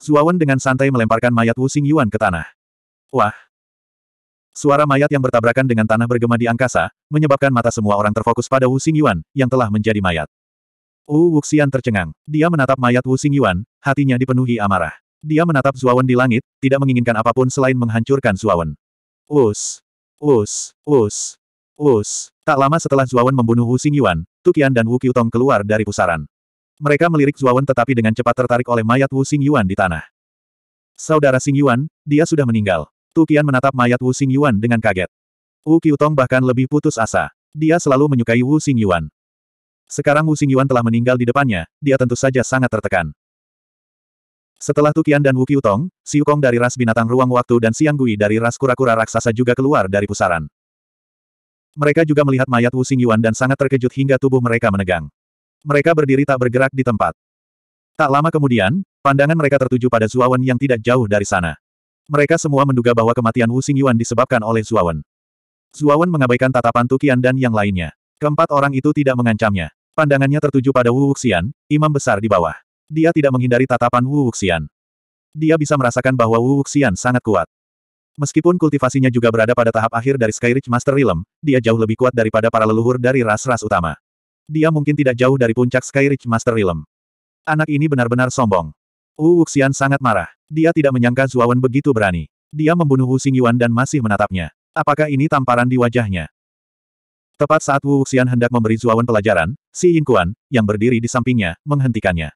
Suawan dengan santai melemparkan mayat Wu Xing Yuan ke tanah. Wah! Suara mayat yang bertabrakan dengan tanah bergema di angkasa, menyebabkan mata semua orang terfokus pada Wu Xing Yuan, yang telah menjadi mayat. Wu Wuxian tercengang. Dia menatap mayat Wu Xing Yuan, hatinya dipenuhi amarah. Dia menatap Zuawan di langit, tidak menginginkan apapun selain menghancurkan Zuawan. Us! Us! Us! Us! Tak lama setelah Zuawan membunuh Wu Xing Yuan, Tukian dan Wu Qiutong keluar dari pusaran. Mereka melirik Zuawan tetapi dengan cepat tertarik oleh mayat Wu Xing Yuan di tanah. Saudara Xing Yuan, dia sudah meninggal. Tu Qian menatap mayat Wu Xing Yuan dengan kaget. Wu Qiutong bahkan lebih putus asa. Dia selalu menyukai Wu Xing Yuan. Sekarang Wu Xing Yuan telah meninggal di depannya, dia tentu saja sangat tertekan. Setelah Tukian dan Wu Qiutong, Siu Kong dari ras binatang ruang waktu dan Siang Gui dari ras kura-kura raksasa juga keluar dari pusaran. Mereka juga melihat mayat Wu Xing Yuan dan sangat terkejut hingga tubuh mereka menegang. Mereka berdiri tak bergerak di tempat. Tak lama kemudian, pandangan mereka tertuju pada Zuawan yang tidak jauh dari sana. Mereka semua menduga bahwa kematian Wu Xingyuan disebabkan oleh Zuawan. Zuawan mengabaikan tatapan Tukian dan yang lainnya. Keempat orang itu tidak mengancamnya. Pandangannya tertuju pada Wu Wuxian, imam besar di bawah. Dia tidak menghindari tatapan Wu Wuxian. Dia bisa merasakan bahwa Wu Wuxian sangat kuat. Meskipun kultivasinya juga berada pada tahap akhir dari Skyridge Master Realm, dia jauh lebih kuat daripada para leluhur dari ras-ras utama dia mungkin tidak jauh dari puncak Skyridge Master Realm. Anak ini benar-benar sombong. Wu Wuxian sangat marah. Dia tidak menyangka Zuawan begitu berani. Dia membunuh Wu Xingyuan dan masih menatapnya. Apakah ini tamparan di wajahnya? Tepat saat Wu Wuxian hendak memberi Zuawan pelajaran, si Yinkuan, yang berdiri di sampingnya, menghentikannya.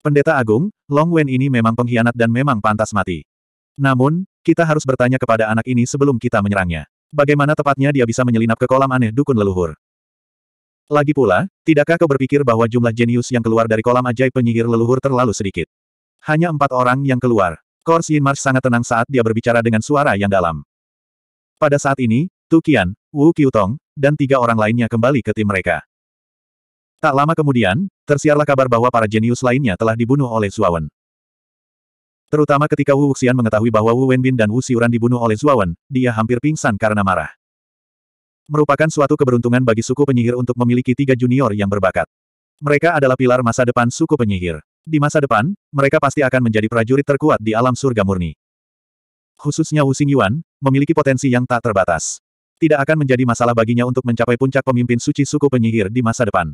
Pendeta Agung, Long Wen ini memang pengkhianat dan memang pantas mati. Namun, kita harus bertanya kepada anak ini sebelum kita menyerangnya. Bagaimana tepatnya dia bisa menyelinap ke kolam aneh dukun leluhur? Lagi pula, tidakkah kau berpikir bahwa jumlah jenius yang keluar dari kolam ajaib penyihir leluhur terlalu sedikit? Hanya empat orang yang keluar. Kors Yin Mars sangat tenang saat dia berbicara dengan suara yang dalam. Pada saat ini, Tu Qian, Wu Qiutong, dan tiga orang lainnya kembali ke tim mereka. Tak lama kemudian, tersiarlah kabar bahwa para jenius lainnya telah dibunuh oleh Zuawan. Terutama ketika Wu Wuxian mengetahui bahwa Wu Wenbin dan Wu Xiuran dibunuh oleh Zuawan, dia hampir pingsan karena marah merupakan suatu keberuntungan bagi suku penyihir untuk memiliki tiga junior yang berbakat. Mereka adalah pilar masa depan suku penyihir. Di masa depan, mereka pasti akan menjadi prajurit terkuat di alam surga murni. Khususnya Wu Yuan, memiliki potensi yang tak terbatas. Tidak akan menjadi masalah baginya untuk mencapai puncak pemimpin suci suku penyihir di masa depan.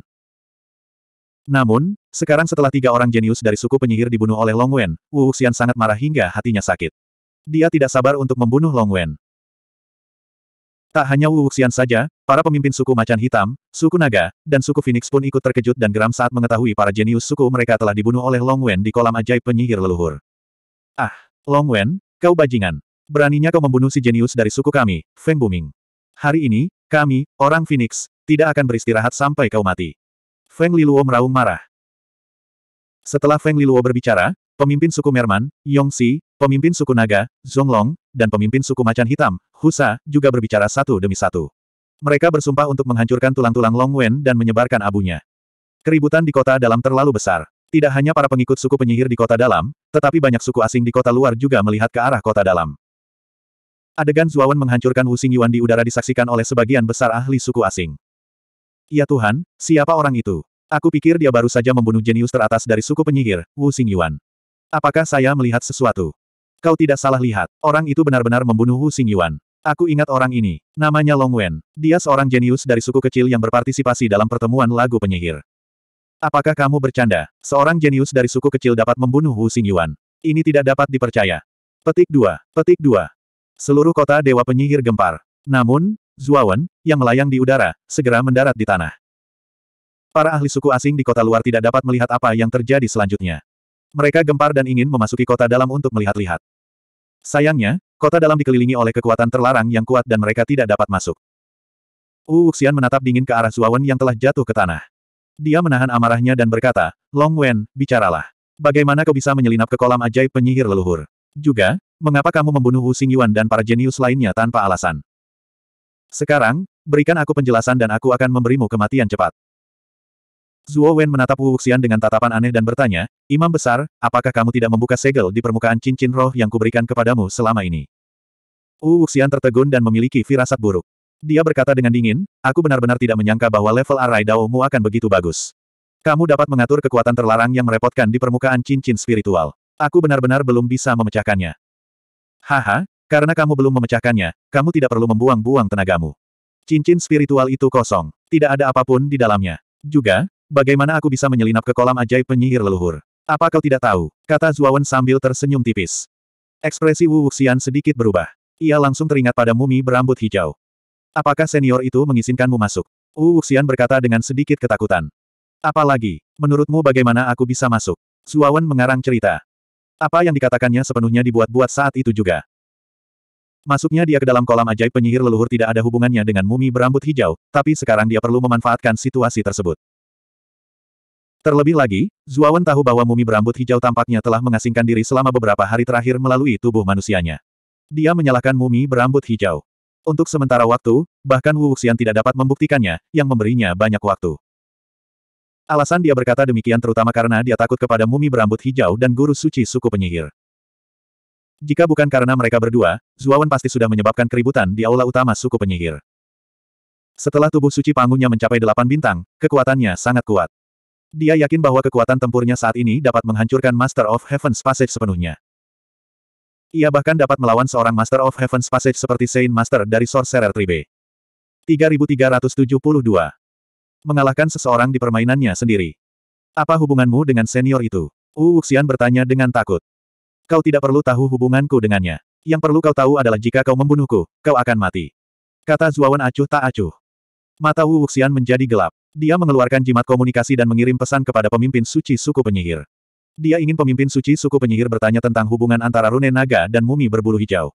Namun, sekarang setelah tiga orang jenius dari suku penyihir dibunuh oleh Long Wen, Wu Xian sangat marah hingga hatinya sakit. Dia tidak sabar untuk membunuh Long Wen. Tak hanya Wu Wuxian saja, para pemimpin suku Macan Hitam, suku Naga, dan suku Phoenix pun ikut terkejut dan geram saat mengetahui para jenius suku mereka telah dibunuh oleh Long Wen di kolam ajaib penyihir leluhur. Ah, Long Wen, kau bajingan. Beraninya kau membunuh si jenius dari suku kami, Feng Buming. Hari ini, kami, orang Phoenix, tidak akan beristirahat sampai kau mati. Feng Liluo meraung marah. Setelah Feng Liluo berbicara, pemimpin suku Merman, Yong Yongxi, pemimpin suku Naga, Zhonglong, dan pemimpin suku macan hitam, Husa, juga berbicara satu demi satu. Mereka bersumpah untuk menghancurkan tulang-tulang Long Wen dan menyebarkan abunya. Keributan di kota dalam terlalu besar. Tidak hanya para pengikut suku penyihir di kota dalam, tetapi banyak suku asing di kota luar juga melihat ke arah kota dalam. Adegan Zuawan menghancurkan Wu Yuan di udara disaksikan oleh sebagian besar ahli suku asing. Ya Tuhan, siapa orang itu? Aku pikir dia baru saja membunuh jenius teratas dari suku penyihir, Wu Yuan. Apakah saya melihat sesuatu? Kau tidak salah lihat, orang itu benar-benar membunuh Wu Xingyuan. Aku ingat orang ini. Namanya Long Wen. Dia seorang jenius dari suku kecil yang berpartisipasi dalam pertemuan lagu penyihir. Apakah kamu bercanda? Seorang jenius dari suku kecil dapat membunuh Wu Xingyuan. Ini tidak dapat dipercaya. Petik 2. Petik 2. Seluruh kota Dewa Penyihir gempar. Namun, Zuawan, yang melayang di udara, segera mendarat di tanah. Para ahli suku asing di kota luar tidak dapat melihat apa yang terjadi selanjutnya. Mereka gempar dan ingin memasuki kota dalam untuk melihat-lihat. Sayangnya, kota dalam dikelilingi oleh kekuatan terlarang yang kuat dan mereka tidak dapat masuk. Wu Wuxian menatap dingin ke arah Zuawan yang telah jatuh ke tanah. Dia menahan amarahnya dan berkata, Long Wen, bicaralah. Bagaimana kau bisa menyelinap ke kolam ajaib penyihir leluhur? Juga, mengapa kamu membunuh Wu Yuan dan para jenius lainnya tanpa alasan? Sekarang, berikan aku penjelasan dan aku akan memberimu kematian cepat. Zuo Wen menatap Wu Xian dengan tatapan aneh dan bertanya, Imam Besar, apakah kamu tidak membuka segel di permukaan cincin roh yang kuberikan kepadamu selama ini? Wu Xian tertegun dan memiliki firasat buruk. Dia berkata dengan dingin, aku benar-benar tidak menyangka bahwa level arai Dao-mu akan begitu bagus. Kamu dapat mengatur kekuatan terlarang yang merepotkan di permukaan cincin spiritual. Aku benar-benar belum bisa memecahkannya. Haha, karena kamu belum memecahkannya, kamu tidak perlu membuang-buang tenagamu. Cincin spiritual itu kosong. Tidak ada apapun di dalamnya. Juga, Bagaimana aku bisa menyelinap ke kolam ajaib penyihir leluhur? Apa kau tidak tahu? Kata Zuawan sambil tersenyum tipis. Ekspresi Wu Wuxian sedikit berubah. Ia langsung teringat pada mumi berambut hijau. Apakah senior itu mengizinkanmu masuk? Wu Wuxian berkata dengan sedikit ketakutan. Apalagi, menurutmu bagaimana aku bisa masuk? Zuawan mengarang cerita. Apa yang dikatakannya sepenuhnya dibuat-buat saat itu juga. Masuknya dia ke dalam kolam ajaib penyihir leluhur tidak ada hubungannya dengan mumi berambut hijau, tapi sekarang dia perlu memanfaatkan situasi tersebut. Terlebih lagi, Zuawan tahu bahwa mumi berambut hijau tampaknya telah mengasingkan diri selama beberapa hari terakhir melalui tubuh manusianya. Dia menyalahkan mumi berambut hijau. Untuk sementara waktu, bahkan Wu Wuxian tidak dapat membuktikannya, yang memberinya banyak waktu. Alasan dia berkata demikian terutama karena dia takut kepada mumi berambut hijau dan guru suci suku penyihir. Jika bukan karena mereka berdua, Zuawan pasti sudah menyebabkan keributan di aula utama suku penyihir. Setelah tubuh suci panggungnya mencapai delapan bintang, kekuatannya sangat kuat. Dia yakin bahwa kekuatan tempurnya saat ini dapat menghancurkan Master of Heaven's Passage sepenuhnya. Ia bahkan dapat melawan seorang Master of Heaven's Passage seperti Saint Master dari Sorcerer Tribe. 3372. Mengalahkan seseorang di permainannya sendiri. Apa hubunganmu dengan senior itu? Wu Wuxian bertanya dengan takut. Kau tidak perlu tahu hubunganku dengannya. Yang perlu kau tahu adalah jika kau membunuhku, kau akan mati. Kata Zuawan acuh tak acuh. Mata Wu Wuxian menjadi gelap. Dia mengeluarkan jimat komunikasi dan mengirim pesan kepada pemimpin suci suku penyihir. Dia ingin pemimpin suci suku penyihir bertanya tentang hubungan antara rune naga dan mumi berbulu hijau.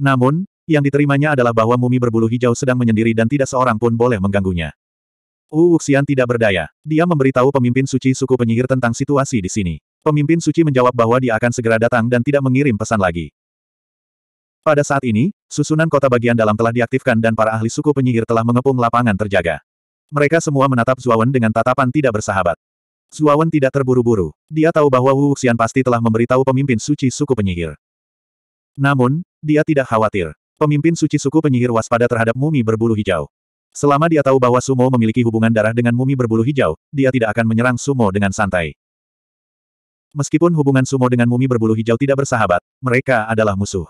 Namun, yang diterimanya adalah bahwa mumi berbulu hijau sedang menyendiri dan tidak seorang pun boleh mengganggunya. Wu Wuxian tidak berdaya. Dia memberitahu pemimpin suci suku penyihir tentang situasi di sini. Pemimpin suci menjawab bahwa dia akan segera datang dan tidak mengirim pesan lagi. Pada saat ini, susunan kota bagian dalam telah diaktifkan dan para ahli suku penyihir telah mengepung lapangan terjaga. Mereka semua menatap Zuawan dengan tatapan tidak bersahabat. Zuawan tidak terburu-buru. Dia tahu bahwa Wu Xian pasti telah memberitahu pemimpin suci suku penyihir. Namun, dia tidak khawatir. Pemimpin suci suku penyihir waspada terhadap mumi berbulu hijau. Selama dia tahu bahwa Sumo memiliki hubungan darah dengan mumi berbulu hijau, dia tidak akan menyerang Sumo dengan santai. Meskipun hubungan Sumo dengan mumi berbulu hijau tidak bersahabat, mereka adalah musuh.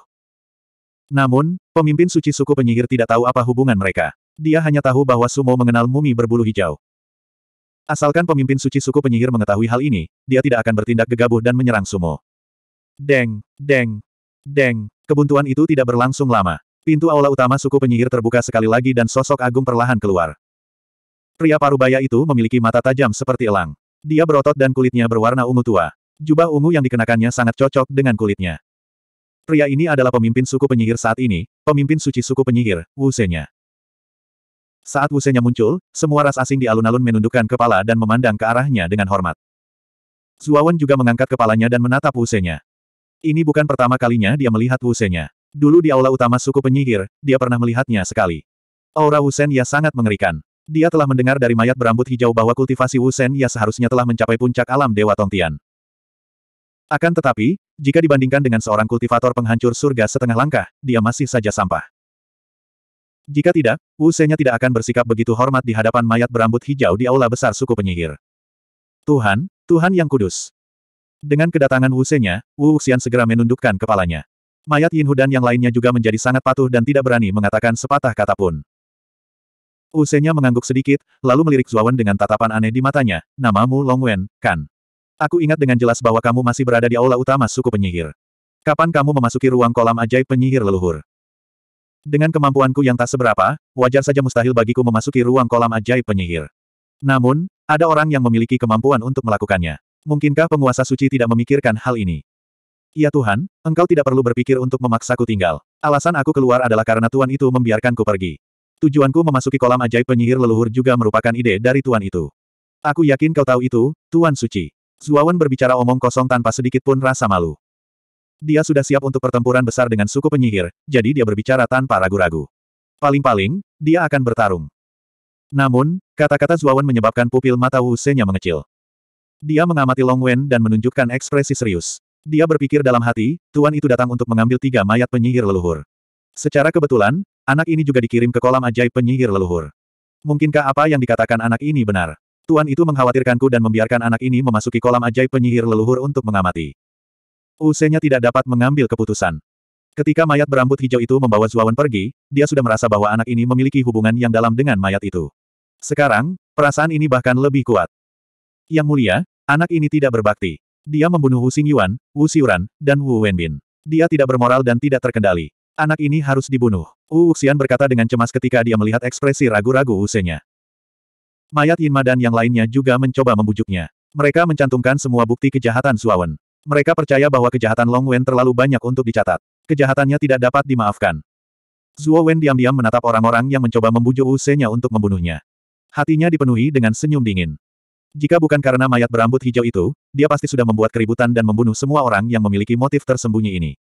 Namun, pemimpin suci suku penyihir tidak tahu apa hubungan mereka. Dia hanya tahu bahwa Sumo mengenal mumi berbulu hijau. Asalkan pemimpin suci suku penyihir mengetahui hal ini, dia tidak akan bertindak gegabah dan menyerang Sumo. Deng, deng, deng, kebuntuan itu tidak berlangsung lama. Pintu aula utama suku penyihir terbuka sekali lagi dan sosok agung perlahan keluar. Pria parubaya itu memiliki mata tajam seperti elang. Dia berotot dan kulitnya berwarna ungu tua. Jubah ungu yang dikenakannya sangat cocok dengan kulitnya. Pria ini adalah pemimpin suku penyihir saat ini, pemimpin suci suku penyihir, Wu saat wusenya muncul, semua ras asing di alun-alun menundukkan kepala dan memandang ke arahnya dengan hormat. Zuawan juga mengangkat kepalanya dan menatap wusenya. Ini bukan pertama kalinya dia melihat wusenya. Dulu di aula utama suku penyihir, dia pernah melihatnya sekali. Aura Wusen ya sangat mengerikan. Dia telah mendengar dari mayat berambut hijau bahwa kultivasi Wusen ya seharusnya telah mencapai puncak alam Dewa Tongtian. Akan tetapi, jika dibandingkan dengan seorang kultivator penghancur surga setengah langkah, dia masih saja sampah. Jika tidak, Wu Senya tidak akan bersikap begitu hormat di hadapan mayat berambut hijau di aula besar suku penyihir. Tuhan, Tuhan yang kudus. Dengan kedatangan Wu Senya, Wu Xian segera menundukkan kepalanya. Mayat Yin dan yang lainnya juga menjadi sangat patuh dan tidak berani mengatakan sepatah kata pun. Wu Senya mengangguk sedikit, lalu melirik Zuawan dengan tatapan aneh di matanya, namamu Long Wen, kan? Aku ingat dengan jelas bahwa kamu masih berada di aula utama suku penyihir. Kapan kamu memasuki ruang kolam ajaib penyihir leluhur? Dengan kemampuanku yang tak seberapa, wajar saja mustahil bagiku memasuki ruang kolam ajaib penyihir. Namun, ada orang yang memiliki kemampuan untuk melakukannya. Mungkinkah penguasa suci tidak memikirkan hal ini? Ya Tuhan, engkau tidak perlu berpikir untuk memaksaku tinggal. Alasan aku keluar adalah karena Tuhan itu membiarkanku pergi. Tujuanku memasuki kolam ajaib penyihir leluhur juga merupakan ide dari Tuhan itu. Aku yakin kau tahu itu, Tuan Suci. Zuawan berbicara omong kosong tanpa sedikit pun rasa malu. Dia sudah siap untuk pertempuran besar dengan suku penyihir, jadi dia berbicara tanpa ragu-ragu. Paling-paling, dia akan bertarung. Namun, kata-kata Zuawan menyebabkan pupil mata Wu Senya mengecil. Dia mengamati Long Wen dan menunjukkan ekspresi serius. Dia berpikir dalam hati, tuan itu datang untuk mengambil tiga mayat penyihir leluhur. Secara kebetulan, anak ini juga dikirim ke kolam ajaib penyihir leluhur. Mungkinkah apa yang dikatakan anak ini benar? Tuan itu mengkhawatirkanku dan membiarkan anak ini memasuki kolam ajaib penyihir leluhur untuk mengamati. Usenya tidak dapat mengambil keputusan. Ketika mayat berambut hijau itu membawa Zuawan pergi, dia sudah merasa bahwa anak ini memiliki hubungan yang dalam dengan mayat itu. Sekarang, perasaan ini bahkan lebih kuat. Yang mulia, anak ini tidak berbakti. Dia membunuh Wu Xingyuan, Wu Xiuran, dan Wu Wenbin. Dia tidak bermoral dan tidak terkendali. Anak ini harus dibunuh. Wu Wuxian berkata dengan cemas ketika dia melihat ekspresi ragu-ragu Usenya. Mayat Yinma dan yang lainnya juga mencoba membujuknya. Mereka mencantumkan semua bukti kejahatan Zuawan. Mereka percaya bahwa kejahatan Long Wen terlalu banyak untuk dicatat. Kejahatannya tidak dapat dimaafkan. Zuo Wen diam-diam menatap orang-orang yang mencoba membujuk usenya untuk membunuhnya. Hatinya dipenuhi dengan senyum dingin. Jika bukan karena mayat berambut hijau itu, dia pasti sudah membuat keributan dan membunuh semua orang yang memiliki motif tersembunyi ini.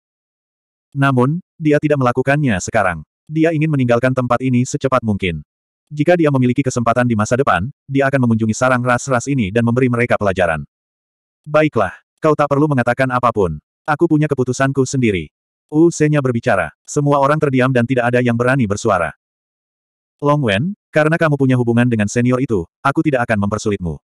Namun, dia tidak melakukannya sekarang. Dia ingin meninggalkan tempat ini secepat mungkin. Jika dia memiliki kesempatan di masa depan, dia akan mengunjungi sarang ras-ras ini dan memberi mereka pelajaran. Baiklah, Kau tak perlu mengatakan apapun. Aku punya keputusanku sendiri. uc berbicara. Semua orang terdiam dan tidak ada yang berani bersuara. Long Wen, karena kamu punya hubungan dengan senior itu, aku tidak akan mempersulitmu.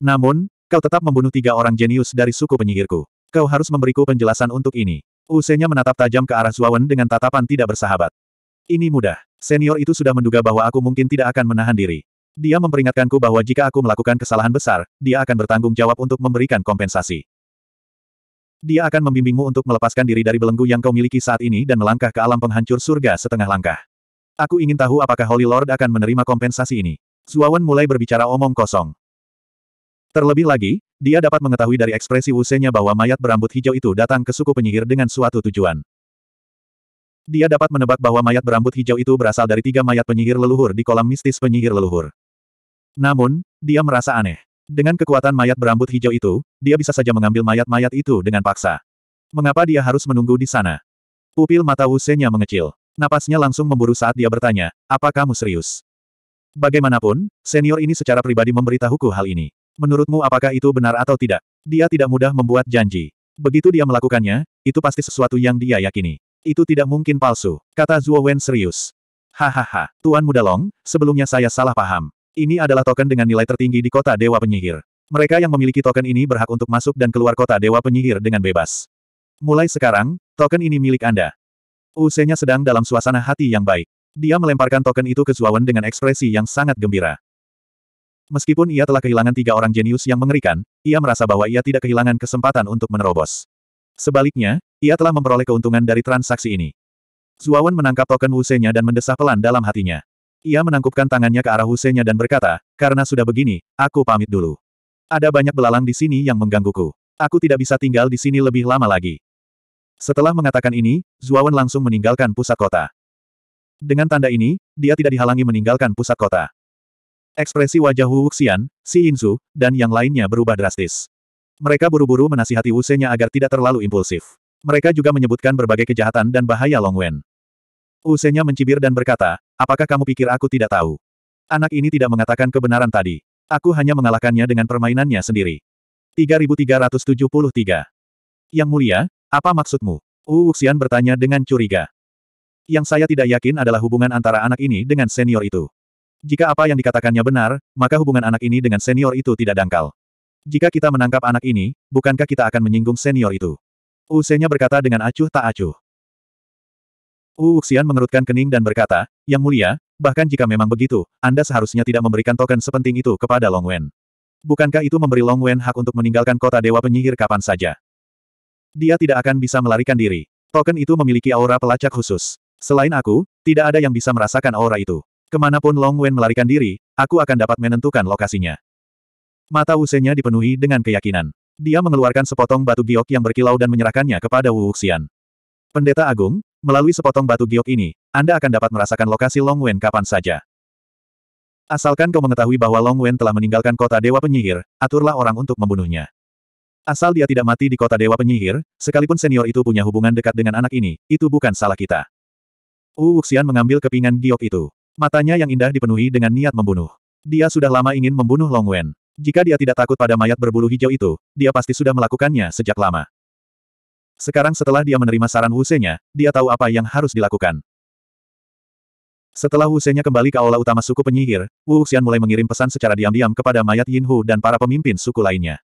Namun, kau tetap membunuh tiga orang jenius dari suku penyihirku. Kau harus memberiku penjelasan untuk ini. Usenya menatap tajam ke arah Zuawan dengan tatapan tidak bersahabat. Ini mudah. Senior itu sudah menduga bahwa aku mungkin tidak akan menahan diri. Dia memperingatkanku bahwa jika aku melakukan kesalahan besar, dia akan bertanggung jawab untuk memberikan kompensasi. Dia akan membimbingmu untuk melepaskan diri dari belenggu yang kau miliki saat ini dan melangkah ke alam penghancur surga setengah langkah. Aku ingin tahu apakah Holy Lord akan menerima kompensasi ini. Zuawan mulai berbicara omong kosong. Terlebih lagi, dia dapat mengetahui dari ekspresi Wusenya bahwa mayat berambut hijau itu datang ke suku penyihir dengan suatu tujuan. Dia dapat menebak bahwa mayat berambut hijau itu berasal dari tiga mayat penyihir leluhur di kolam mistis penyihir leluhur. Namun, dia merasa aneh. Dengan kekuatan mayat berambut hijau itu, dia bisa saja mengambil mayat-mayat itu dengan paksa. Mengapa dia harus menunggu di sana? Pupil mata Wusenya mengecil. Napasnya langsung memburu saat dia bertanya, apa kamu serius? Bagaimanapun, senior ini secara pribadi memberitahuku hal ini. Menurutmu apakah itu benar atau tidak? Dia tidak mudah membuat janji. Begitu dia melakukannya, itu pasti sesuatu yang dia yakini. Itu tidak mungkin palsu, kata Zuo Wen serius. Hahaha, Tuan Muda Long, sebelumnya saya salah paham. Ini adalah token dengan nilai tertinggi di kota Dewa Penyihir. Mereka yang memiliki token ini berhak untuk masuk dan keluar kota Dewa Penyihir dengan bebas. Mulai sekarang, token ini milik Anda. Usenya sedang dalam suasana hati yang baik. Dia melemparkan token itu ke Zuawan dengan ekspresi yang sangat gembira. Meskipun ia telah kehilangan tiga orang jenius yang mengerikan, ia merasa bahwa ia tidak kehilangan kesempatan untuk menerobos. Sebaliknya, ia telah memperoleh keuntungan dari transaksi ini. Zuawan menangkap token Wusenya dan mendesah pelan dalam hatinya. Ia menangkupkan tangannya ke arah Husenya dan berkata, karena sudah begini, aku pamit dulu. Ada banyak belalang di sini yang menggangguku. Aku tidak bisa tinggal di sini lebih lama lagi. Setelah mengatakan ini, Zuawan langsung meninggalkan pusat kota. Dengan tanda ini, dia tidak dihalangi meninggalkan pusat kota. Ekspresi wajah Wu Wuxian, Si Inzu, dan yang lainnya berubah drastis. Mereka buru-buru menasihati Wuxianya agar tidak terlalu impulsif. Mereka juga menyebutkan berbagai kejahatan dan bahaya Long Wen. Usenya mencibir dan berkata, apakah kamu pikir aku tidak tahu? Anak ini tidak mengatakan kebenaran tadi. Aku hanya mengalahkannya dengan permainannya sendiri. 3373. Yang mulia, apa maksudmu? Wu Wuxian bertanya dengan curiga. Yang saya tidak yakin adalah hubungan antara anak ini dengan senior itu. Jika apa yang dikatakannya benar, maka hubungan anak ini dengan senior itu tidak dangkal. Jika kita menangkap anak ini, bukankah kita akan menyinggung senior itu? Usenya berkata dengan acuh tak acuh. Wu Xian mengerutkan kening dan berkata, Yang mulia, bahkan jika memang begitu, Anda seharusnya tidak memberikan token sepenting itu kepada Long Wen. Bukankah itu memberi Long Wen hak untuk meninggalkan kota Dewa Penyihir kapan saja? Dia tidak akan bisa melarikan diri. Token itu memiliki aura pelacak khusus. Selain aku, tidak ada yang bisa merasakan aura itu. Kemanapun Long Wen melarikan diri, aku akan dapat menentukan lokasinya. Mata Wusenya dipenuhi dengan keyakinan. Dia mengeluarkan sepotong batu giok yang berkilau dan menyerahkannya kepada Wu Wuxian. Pendeta Agung, Melalui sepotong batu giok ini, Anda akan dapat merasakan lokasi Long Wen kapan saja. Asalkan kau mengetahui bahwa Long Wen telah meninggalkan kota Dewa Penyihir, aturlah orang untuk membunuhnya. Asal dia tidak mati di kota Dewa Penyihir, sekalipun senior itu punya hubungan dekat dengan anak ini, itu bukan salah kita. Wu Wuxian mengambil kepingan giok itu. Matanya yang indah dipenuhi dengan niat membunuh. Dia sudah lama ingin membunuh Long Wen. Jika dia tidak takut pada mayat berbulu hijau itu, dia pasti sudah melakukannya sejak lama. Sekarang setelah dia menerima saran Wusenya, dia tahu apa yang harus dilakukan. Setelah Wusenya kembali ke aula utama suku penyihir, Wu Xian mulai mengirim pesan secara diam-diam kepada mayat Yin Hu dan para pemimpin suku lainnya.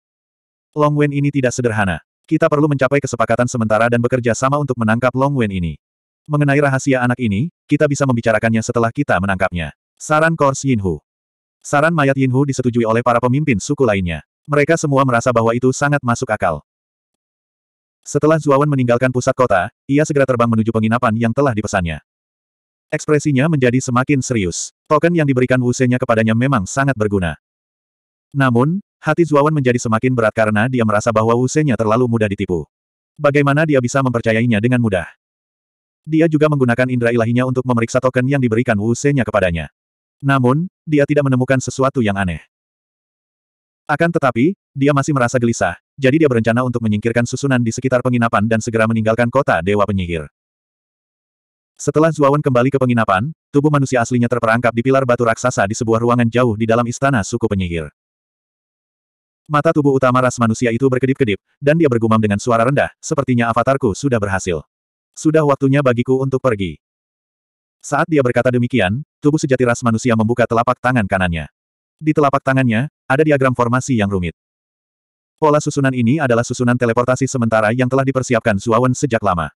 Long Wen ini tidak sederhana. Kita perlu mencapai kesepakatan sementara dan bekerja sama untuk menangkap Long Wen ini. Mengenai rahasia anak ini, kita bisa membicarakannya setelah kita menangkapnya. Saran Kors Yin Hu. Saran mayat Yin Hu disetujui oleh para pemimpin suku lainnya. Mereka semua merasa bahwa itu sangat masuk akal. Setelah Zuawan meninggalkan pusat kota, ia segera terbang menuju penginapan yang telah dipesannya. Ekspresinya menjadi semakin serius. Token yang diberikan Wusenya kepadanya memang sangat berguna. Namun, hati Zuawan menjadi semakin berat karena dia merasa bahwa Wusenya terlalu mudah ditipu. Bagaimana dia bisa mempercayainya dengan mudah? Dia juga menggunakan indera ilahinya untuk memeriksa token yang diberikan Wusenya kepadanya. Namun, dia tidak menemukan sesuatu yang aneh. Akan tetapi, dia masih merasa gelisah, jadi dia berencana untuk menyingkirkan susunan di sekitar penginapan dan segera meninggalkan kota Dewa Penyihir. Setelah Zuawan kembali ke penginapan, tubuh manusia aslinya terperangkap di pilar batu raksasa di sebuah ruangan jauh di dalam istana suku penyihir. Mata tubuh utama ras manusia itu berkedip-kedip, dan dia bergumam dengan suara rendah, sepertinya avatarku sudah berhasil. Sudah waktunya bagiku untuk pergi. Saat dia berkata demikian, tubuh sejati ras manusia membuka telapak tangan kanannya. Di telapak tangannya, ada diagram formasi yang rumit. Pola susunan ini adalah susunan teleportasi sementara yang telah dipersiapkan Suawen sejak lama.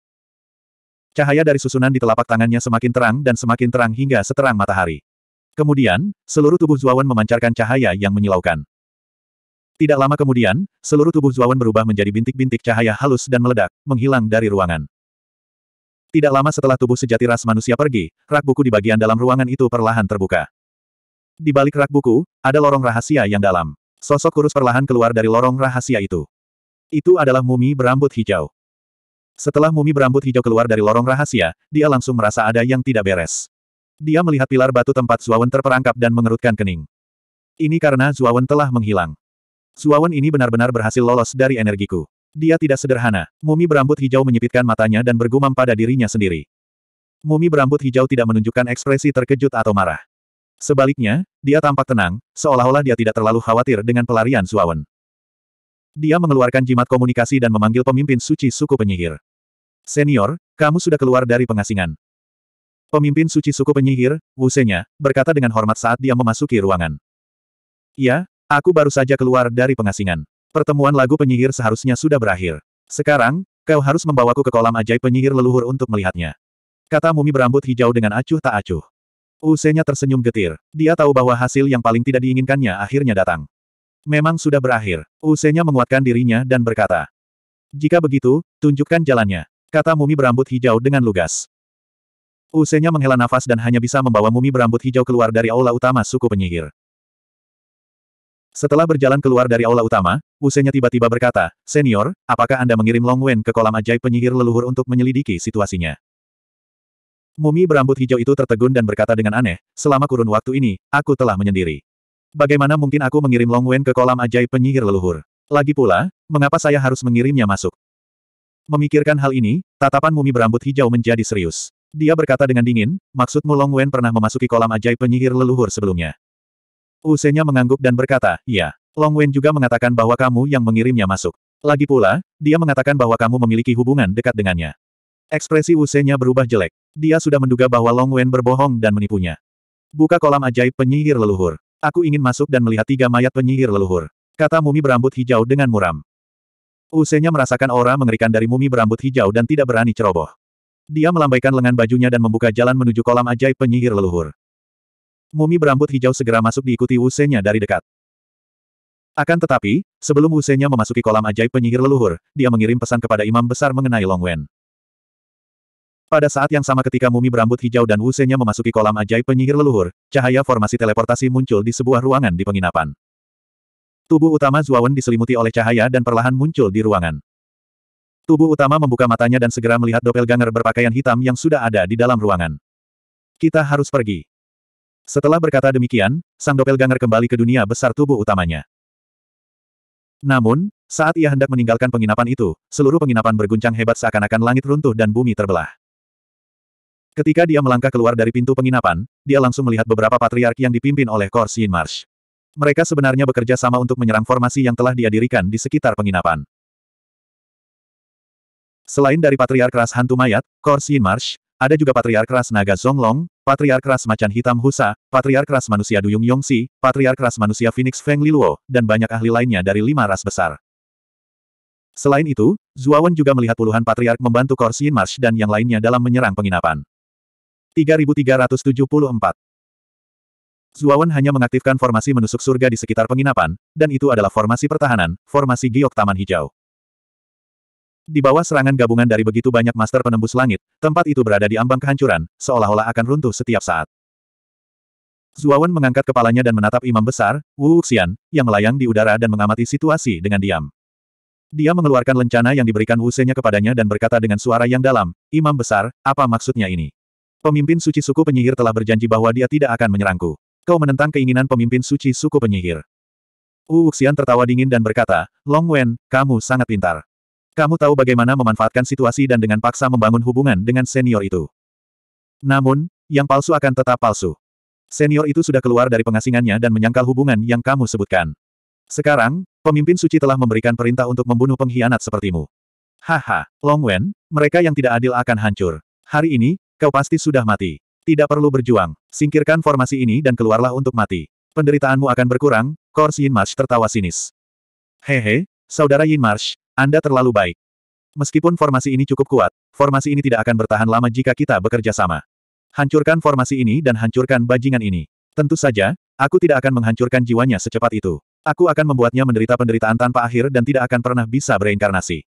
Cahaya dari susunan di telapak tangannya semakin terang dan semakin terang hingga seterang matahari. Kemudian, seluruh tubuh Zuawan memancarkan cahaya yang menyilaukan. Tidak lama kemudian, seluruh tubuh Zuawan berubah menjadi bintik-bintik cahaya halus dan meledak, menghilang dari ruangan. Tidak lama setelah tubuh sejati ras manusia pergi, rak buku di bagian dalam ruangan itu perlahan terbuka. Di balik rak buku, ada lorong rahasia yang dalam. Sosok kurus perlahan keluar dari lorong rahasia itu. Itu adalah mumi berambut hijau. Setelah mumi berambut hijau keluar dari lorong rahasia, dia langsung merasa ada yang tidak beres. Dia melihat pilar batu tempat Zuawan terperangkap dan mengerutkan kening. Ini karena Zuawan telah menghilang. Zuawan ini benar-benar berhasil lolos dari energiku. Dia tidak sederhana. Mumi berambut hijau menyipitkan matanya dan bergumam pada dirinya sendiri. Mumi berambut hijau tidak menunjukkan ekspresi terkejut atau marah. Sebaliknya, dia tampak tenang, seolah-olah dia tidak terlalu khawatir dengan pelarian Suawen. Dia mengeluarkan jimat komunikasi dan memanggil pemimpin suci suku penyihir. Senior, kamu sudah keluar dari pengasingan. Pemimpin suci suku penyihir, Wusenya, berkata dengan hormat saat dia memasuki ruangan. Ya, aku baru saja keluar dari pengasingan. Pertemuan lagu penyihir seharusnya sudah berakhir. Sekarang, kau harus membawaku ke kolam ajaib penyihir leluhur untuk melihatnya. Kata mumi berambut hijau dengan acuh tak acuh. Usenya tersenyum getir. Dia tahu bahwa hasil yang paling tidak diinginkannya akhirnya datang. Memang sudah berakhir. Usenya menguatkan dirinya dan berkata. Jika begitu, tunjukkan jalannya. Kata mumi berambut hijau dengan lugas. Usenya menghela nafas dan hanya bisa membawa mumi berambut hijau keluar dari aula utama suku penyihir. Setelah berjalan keluar dari aula utama, Usenya tiba-tiba berkata, Senior, apakah Anda mengirim Long Wen ke kolam ajaib penyihir leluhur untuk menyelidiki situasinya? Mumi berambut hijau itu tertegun dan berkata dengan aneh, selama kurun waktu ini, aku telah menyendiri. Bagaimana mungkin aku mengirim Long Wen ke kolam ajaib penyihir leluhur? Lagi pula, mengapa saya harus mengirimnya masuk? Memikirkan hal ini, tatapan mumi berambut hijau menjadi serius. Dia berkata dengan dingin, maksudmu Long Wen pernah memasuki kolam ajaib penyihir leluhur sebelumnya. Usenya mengangguk dan berkata, ya, Long Wen juga mengatakan bahwa kamu yang mengirimnya masuk. Lagi pula, dia mengatakan bahwa kamu memiliki hubungan dekat dengannya. Ekspresi Usenya berubah jelek. Dia sudah menduga bahwa Long Wen berbohong dan menipunya. Buka kolam ajaib penyihir leluhur. Aku ingin masuk dan melihat tiga mayat penyihir leluhur. Kata mumi berambut hijau dengan muram. Usenya merasakan aura mengerikan dari mumi berambut hijau dan tidak berani ceroboh. Dia melambaikan lengan bajunya dan membuka jalan menuju kolam ajaib penyihir leluhur. Mumi berambut hijau segera masuk diikuti Usenya dari dekat. Akan tetapi, sebelum Usenya memasuki kolam ajaib penyihir leluhur, dia mengirim pesan kepada imam besar mengenai Long Wen. Pada saat yang sama ketika mumi berambut hijau dan wusenya memasuki kolam ajaib penyihir leluhur, cahaya formasi teleportasi muncul di sebuah ruangan di penginapan. Tubuh utama Zuawan diselimuti oleh cahaya dan perlahan muncul di ruangan. Tubuh utama membuka matanya dan segera melihat doppelganger berpakaian hitam yang sudah ada di dalam ruangan. Kita harus pergi. Setelah berkata demikian, sang doppelganger kembali ke dunia besar tubuh utamanya. Namun, saat ia hendak meninggalkan penginapan itu, seluruh penginapan berguncang hebat seakan-akan langit runtuh dan bumi terbelah. Ketika dia melangkah keluar dari pintu penginapan, dia langsung melihat beberapa patriark yang dipimpin oleh Kors Yin Marsh. Mereka sebenarnya bekerja sama untuk menyerang formasi yang telah diadirikan di sekitar penginapan. Selain dari patriark ras hantu mayat, Kors Yin Marsh, ada juga patriark ras naga Zonglong, patriark ras macan hitam Husa, patriark ras manusia Duyung Yongsi, patriark ras manusia Phoenix Feng Liluo, dan banyak ahli lainnya dari lima ras besar. Selain itu, Zuawan juga melihat puluhan patriark membantu Kors Yin Marsh dan yang lainnya dalam menyerang penginapan. 3374. Zuawan hanya mengaktifkan formasi menusuk surga di sekitar penginapan, dan itu adalah formasi pertahanan, formasi giok Taman Hijau. Di bawah serangan gabungan dari begitu banyak master penembus langit, tempat itu berada di ambang kehancuran, seolah-olah akan runtuh setiap saat. Zuawan mengangkat kepalanya dan menatap imam besar, Wu Wuxian, yang melayang di udara dan mengamati situasi dengan diam. Dia mengeluarkan lencana yang diberikan Wu kepadanya dan berkata dengan suara yang dalam, Imam besar, apa maksudnya ini? Pemimpin suci suku penyihir telah berjanji bahwa dia tidak akan menyerangku. Kau menentang keinginan pemimpin suci suku penyihir. Wu Wuxian tertawa dingin dan berkata, Long Wen, kamu sangat pintar. Kamu tahu bagaimana memanfaatkan situasi dan dengan paksa membangun hubungan dengan senior itu. Namun, yang palsu akan tetap palsu. Senior itu sudah keluar dari pengasingannya dan menyangkal hubungan yang kamu sebutkan. Sekarang, pemimpin suci telah memberikan perintah untuk membunuh pengkhianat sepertimu. Haha, Long Wen, mereka yang tidak adil akan hancur. Hari ini, Kau pasti sudah mati. Tidak perlu berjuang. Singkirkan formasi ini dan keluarlah untuk mati. Penderitaanmu akan berkurang, Kors Yin Marsh tertawa sinis. Hehe, Saudara Yin Marsh, Anda terlalu baik. Meskipun formasi ini cukup kuat, formasi ini tidak akan bertahan lama jika kita bekerja sama. Hancurkan formasi ini dan hancurkan bajingan ini. Tentu saja, aku tidak akan menghancurkan jiwanya secepat itu. Aku akan membuatnya menderita penderitaan tanpa akhir dan tidak akan pernah bisa bereinkarnasi.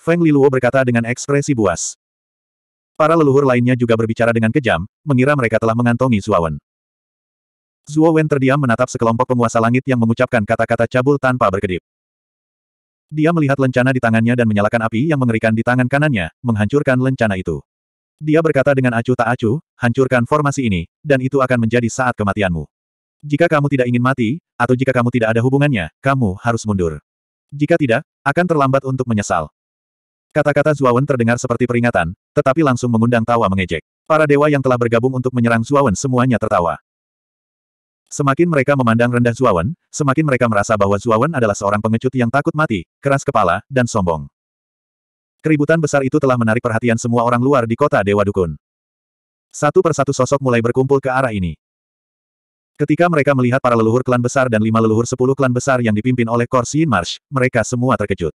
Feng Liluo berkata dengan ekspresi buas. Para leluhur lainnya juga berbicara dengan kejam, mengira mereka telah mengantongi Zuowen. Zuowen terdiam menatap sekelompok penguasa langit yang mengucapkan kata-kata cabul tanpa berkedip. Dia melihat lencana di tangannya dan menyalakan api yang mengerikan di tangan kanannya, menghancurkan lencana itu. Dia berkata dengan acuh tak acuh, hancurkan formasi ini, dan itu akan menjadi saat kematianmu. Jika kamu tidak ingin mati, atau jika kamu tidak ada hubungannya, kamu harus mundur. Jika tidak, akan terlambat untuk menyesal. Kata-kata Zuawan terdengar seperti peringatan, tetapi langsung mengundang tawa mengejek. Para dewa yang telah bergabung untuk menyerang Zuawan semuanya tertawa. Semakin mereka memandang rendah Zuawan, semakin mereka merasa bahwa Zuawan adalah seorang pengecut yang takut mati, keras kepala, dan sombong. Keributan besar itu telah menarik perhatian semua orang luar di kota Dewa Dukun. Satu persatu sosok mulai berkumpul ke arah ini. Ketika mereka melihat para leluhur klan besar dan lima leluhur sepuluh klan besar yang dipimpin oleh Kor Marsh, mereka semua terkejut.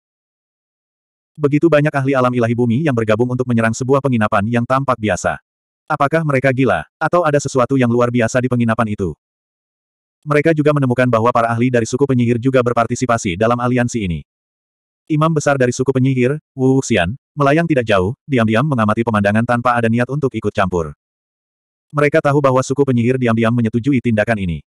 Begitu banyak ahli alam ilahi bumi yang bergabung untuk menyerang sebuah penginapan yang tampak biasa. Apakah mereka gila, atau ada sesuatu yang luar biasa di penginapan itu? Mereka juga menemukan bahwa para ahli dari suku penyihir juga berpartisipasi dalam aliansi ini. Imam besar dari suku penyihir, Wu Xian, melayang tidak jauh, diam-diam mengamati pemandangan tanpa ada niat untuk ikut campur. Mereka tahu bahwa suku penyihir diam-diam menyetujui tindakan ini.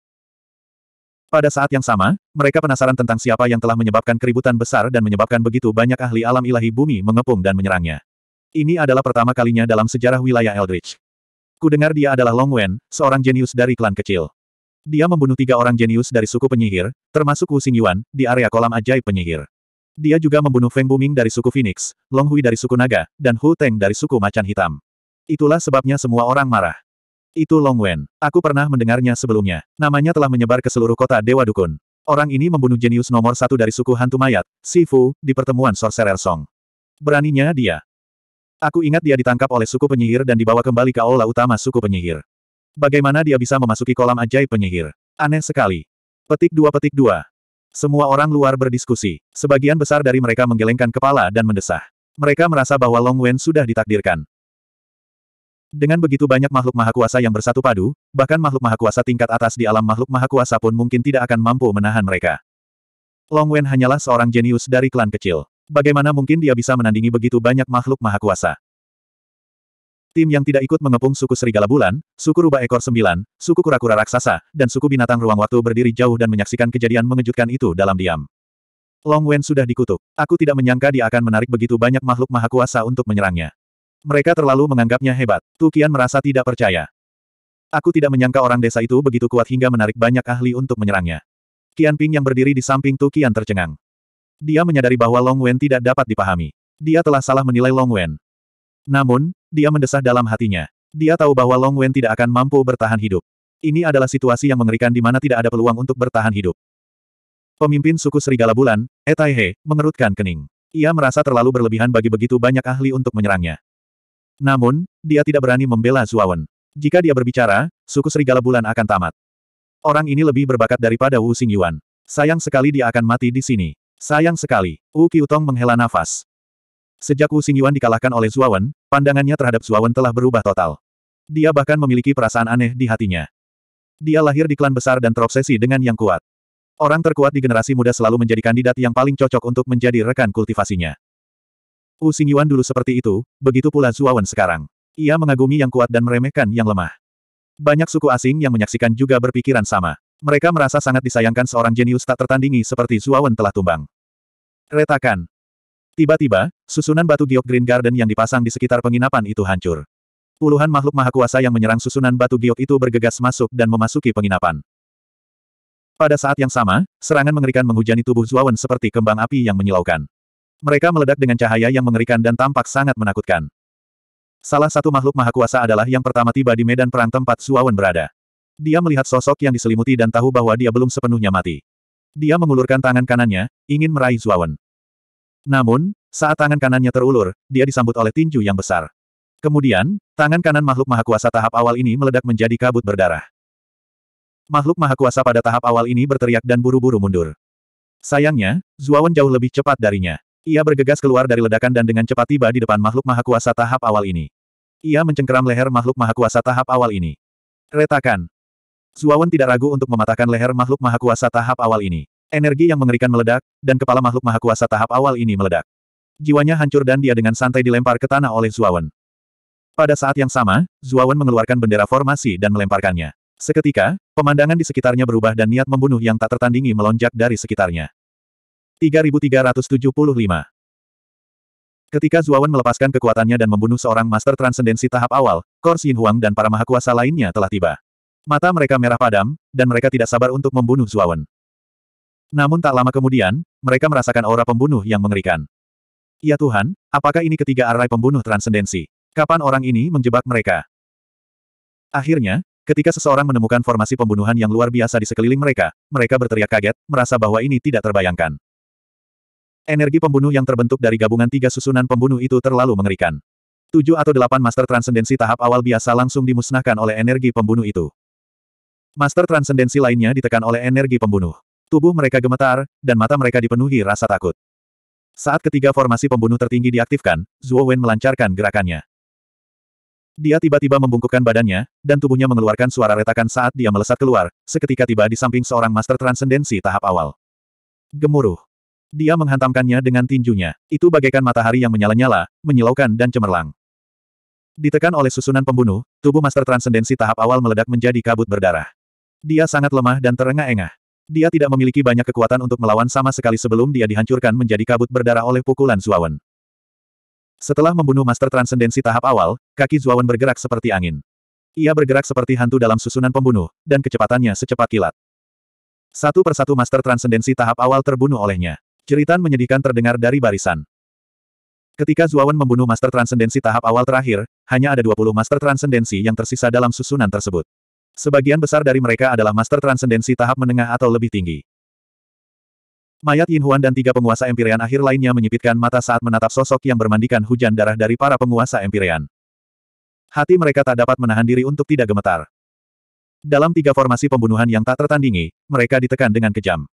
Pada saat yang sama, mereka penasaran tentang siapa yang telah menyebabkan keributan besar dan menyebabkan begitu banyak ahli alam ilahi bumi mengepung dan menyerangnya. Ini adalah pertama kalinya dalam sejarah wilayah Eldritch. Kudengar dia adalah Long Wen, seorang jenius dari klan kecil. Dia membunuh tiga orang jenius dari suku penyihir, termasuk Wu Xingyuan, di area kolam ajaib penyihir. Dia juga membunuh Feng Buming dari suku Phoenix, Long Hui dari suku Naga, dan Hu Teng dari suku Macan Hitam. Itulah sebabnya semua orang marah. Itu Long Wen. Aku pernah mendengarnya sebelumnya. Namanya telah menyebar ke seluruh kota Dewa Dukun. Orang ini membunuh jenius nomor satu dari suku hantu mayat, Sifu, di pertemuan Sorcerer Song. Beraninya dia. Aku ingat dia ditangkap oleh suku penyihir dan dibawa kembali ke aula utama suku penyihir. Bagaimana dia bisa memasuki kolam ajaib penyihir? Aneh sekali. Petik dua petik dua. Semua orang luar berdiskusi. Sebagian besar dari mereka menggelengkan kepala dan mendesah. Mereka merasa bahwa Long Wen sudah ditakdirkan. Dengan begitu banyak makhluk maha kuasa yang bersatu padu, bahkan makhluk maha kuasa tingkat atas di alam makhluk maha kuasa pun mungkin tidak akan mampu menahan mereka. Long Wen hanyalah seorang jenius dari klan kecil. Bagaimana mungkin dia bisa menandingi begitu banyak makhluk maha kuasa? Tim yang tidak ikut mengepung suku Serigala Bulan, suku Rubah Ekor Sembilan, suku Kura-Kura Raksasa, dan suku Binatang Ruang Waktu berdiri jauh dan menyaksikan kejadian mengejutkan itu dalam diam. Long Wen sudah dikutuk. Aku tidak menyangka dia akan menarik begitu banyak makhluk maha kuasa untuk menyerangnya. Mereka terlalu menganggapnya hebat. Tukian merasa tidak percaya. Aku tidak menyangka orang desa itu begitu kuat hingga menarik banyak ahli untuk menyerangnya. Qian Ping yang berdiri di samping Tukian tercengang. Dia menyadari bahwa Long Wen tidak dapat dipahami. Dia telah salah menilai Long Wen. Namun, dia mendesah dalam hatinya. Dia tahu bahwa Long Wen tidak akan mampu bertahan hidup. Ini adalah situasi yang mengerikan di mana tidak ada peluang untuk bertahan hidup. Pemimpin suku Serigala Bulan, Etaihe, mengerutkan kening. Ia merasa terlalu berlebihan bagi begitu banyak ahli untuk menyerangnya. Namun, dia tidak berani membela Zuawan. Jika dia berbicara, suku Serigala Bulan akan tamat. Orang ini lebih berbakat daripada Wu Xing Sayang sekali dia akan mati di sini. Sayang sekali, Wu Qiutong menghela nafas. Sejak Wu Xing dikalahkan oleh Zuawan, pandangannya terhadap Zuawan telah berubah total. Dia bahkan memiliki perasaan aneh di hatinya. Dia lahir di klan besar dan terobsesi dengan yang kuat. Orang terkuat di generasi muda selalu menjadi kandidat yang paling cocok untuk menjadi rekan kultivasinya. Wu Xingyuan dulu seperti itu, begitu pula Zuawan sekarang. Ia mengagumi yang kuat dan meremehkan yang lemah. Banyak suku asing yang menyaksikan juga berpikiran sama. Mereka merasa sangat disayangkan seorang jenius tak tertandingi seperti Zuawan telah tumbang. Retakan. Tiba-tiba, susunan batu giok Green Garden yang dipasang di sekitar penginapan itu hancur. Puluhan makhluk maha kuasa yang menyerang susunan batu giok itu bergegas masuk dan memasuki penginapan. Pada saat yang sama, serangan mengerikan menghujani tubuh Zuawan seperti kembang api yang menyilaukan. Mereka meledak dengan cahaya yang mengerikan dan tampak sangat menakutkan. Salah satu makhluk maha kuasa adalah yang pertama tiba di medan perang tempat Suawan berada. Dia melihat sosok yang diselimuti dan tahu bahwa dia belum sepenuhnya mati. Dia mengulurkan tangan kanannya, ingin meraih Suawan. Namun, saat tangan kanannya terulur, dia disambut oleh tinju yang besar. Kemudian, tangan kanan makhluk maha kuasa tahap awal ini meledak menjadi kabut berdarah. Makhluk maha kuasa pada tahap awal ini berteriak dan buru-buru mundur. Sayangnya, Zuawan jauh lebih cepat darinya. Ia bergegas keluar dari ledakan dan dengan cepat tiba di depan makhluk maha kuasa tahap awal ini. Ia mencengkeram leher makhluk maha kuasa tahap awal ini. Retakan. Zuawan tidak ragu untuk mematahkan leher makhluk maha kuasa tahap awal ini. Energi yang mengerikan meledak, dan kepala makhluk maha kuasa tahap awal ini meledak. Jiwanya hancur dan dia dengan santai dilempar ke tanah oleh Zuawan. Pada saat yang sama, Zuawan mengeluarkan bendera formasi dan melemparkannya. Seketika, pemandangan di sekitarnya berubah dan niat membunuh yang tak tertandingi melonjak dari sekitarnya. 3375. Ketika Zuawan melepaskan kekuatannya dan membunuh seorang master transendensi tahap awal, Kor Xin Huang dan para mahakuasa lainnya telah tiba. Mata mereka merah padam, dan mereka tidak sabar untuk membunuh Zuawan. Namun tak lama kemudian, mereka merasakan aura pembunuh yang mengerikan. Ya Tuhan, apakah ini ketiga arai pembunuh transendensi? Kapan orang ini menjebak mereka? Akhirnya, ketika seseorang menemukan formasi pembunuhan yang luar biasa di sekeliling mereka, mereka berteriak kaget, merasa bahwa ini tidak terbayangkan. Energi pembunuh yang terbentuk dari gabungan tiga susunan pembunuh itu terlalu mengerikan. Tujuh atau delapan master transcendensi tahap awal biasa langsung dimusnahkan oleh energi pembunuh itu. Master transcendensi lainnya ditekan oleh energi pembunuh. Tubuh mereka gemetar, dan mata mereka dipenuhi rasa takut. Saat ketiga formasi pembunuh tertinggi diaktifkan, Zhuo Wen melancarkan gerakannya. Dia tiba-tiba membungkukkan badannya, dan tubuhnya mengeluarkan suara retakan saat dia melesat keluar, seketika tiba di samping seorang master transcendensi tahap awal. Gemuruh. Dia menghantamkannya dengan tinjunya. Itu bagaikan matahari yang menyala-nyala, menyilaukan dan cemerlang. Ditekan oleh susunan pembunuh, tubuh Master Transendensi tahap awal meledak menjadi kabut berdarah. Dia sangat lemah dan terengah-engah. Dia tidak memiliki banyak kekuatan untuk melawan sama sekali sebelum dia dihancurkan menjadi kabut berdarah oleh pukulan Zuawan. Setelah membunuh Master Transendensi tahap awal, kaki Zuawan bergerak seperti angin. Ia bergerak seperti hantu dalam susunan pembunuh, dan kecepatannya secepat kilat. Satu persatu Master Transendensi tahap awal terbunuh olehnya. Jeritan menyedihkan terdengar dari barisan. Ketika Zuawan membunuh Master Transendensi tahap awal terakhir, hanya ada 20 Master Transendensi yang tersisa dalam susunan tersebut. Sebagian besar dari mereka adalah Master Transendensi tahap menengah atau lebih tinggi. Mayat Yin Huan dan tiga penguasa Empyrean akhir lainnya menyipitkan mata saat menatap sosok yang bermandikan hujan darah dari para penguasa Empyrean. Hati mereka tak dapat menahan diri untuk tidak gemetar. Dalam tiga formasi pembunuhan yang tak tertandingi, mereka ditekan dengan kejam.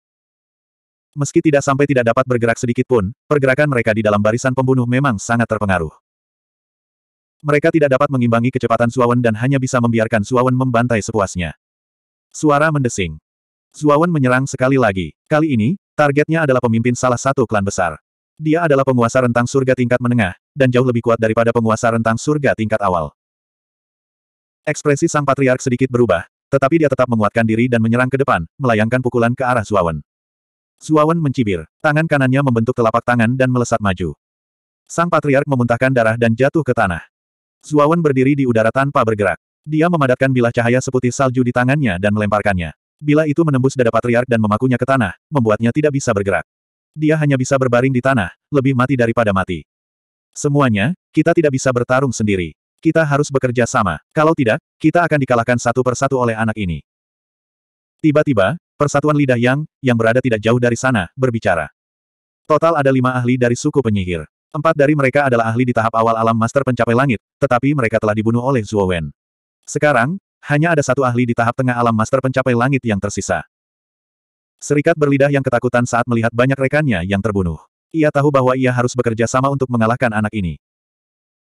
Meski tidak sampai tidak dapat bergerak sedikit pun, pergerakan mereka di dalam barisan pembunuh memang sangat terpengaruh. Mereka tidak dapat mengimbangi kecepatan Suawan dan hanya bisa membiarkan Suawan membantai sepuasnya. Suara mendesing. Suawan menyerang sekali lagi. Kali ini, targetnya adalah pemimpin salah satu klan besar. Dia adalah penguasa rentang surga tingkat menengah, dan jauh lebih kuat daripada penguasa rentang surga tingkat awal. Ekspresi sang patriark sedikit berubah, tetapi dia tetap menguatkan diri dan menyerang ke depan, melayangkan pukulan ke arah Suawan. Zuawan mencibir. Tangan kanannya membentuk telapak tangan dan melesat maju. Sang patriark memuntahkan darah dan jatuh ke tanah. Zuawan berdiri di udara tanpa bergerak. Dia memadatkan bilah cahaya seputih salju di tangannya dan melemparkannya. Bila itu menembus dada patriark dan memakunya ke tanah, membuatnya tidak bisa bergerak. Dia hanya bisa berbaring di tanah, lebih mati daripada mati. Semuanya, kita tidak bisa bertarung sendiri. Kita harus bekerja sama. Kalau tidak, kita akan dikalahkan satu persatu oleh anak ini. Tiba-tiba, Persatuan Lidah Yang, yang berada tidak jauh dari sana, berbicara. Total ada lima ahli dari suku penyihir. Empat dari mereka adalah ahli di tahap awal alam master pencapai langit, tetapi mereka telah dibunuh oleh Zuo Wen. Sekarang, hanya ada satu ahli di tahap tengah alam master pencapai langit yang tersisa. Serikat berlidah yang ketakutan saat melihat banyak rekannya yang terbunuh. Ia tahu bahwa ia harus bekerja sama untuk mengalahkan anak ini.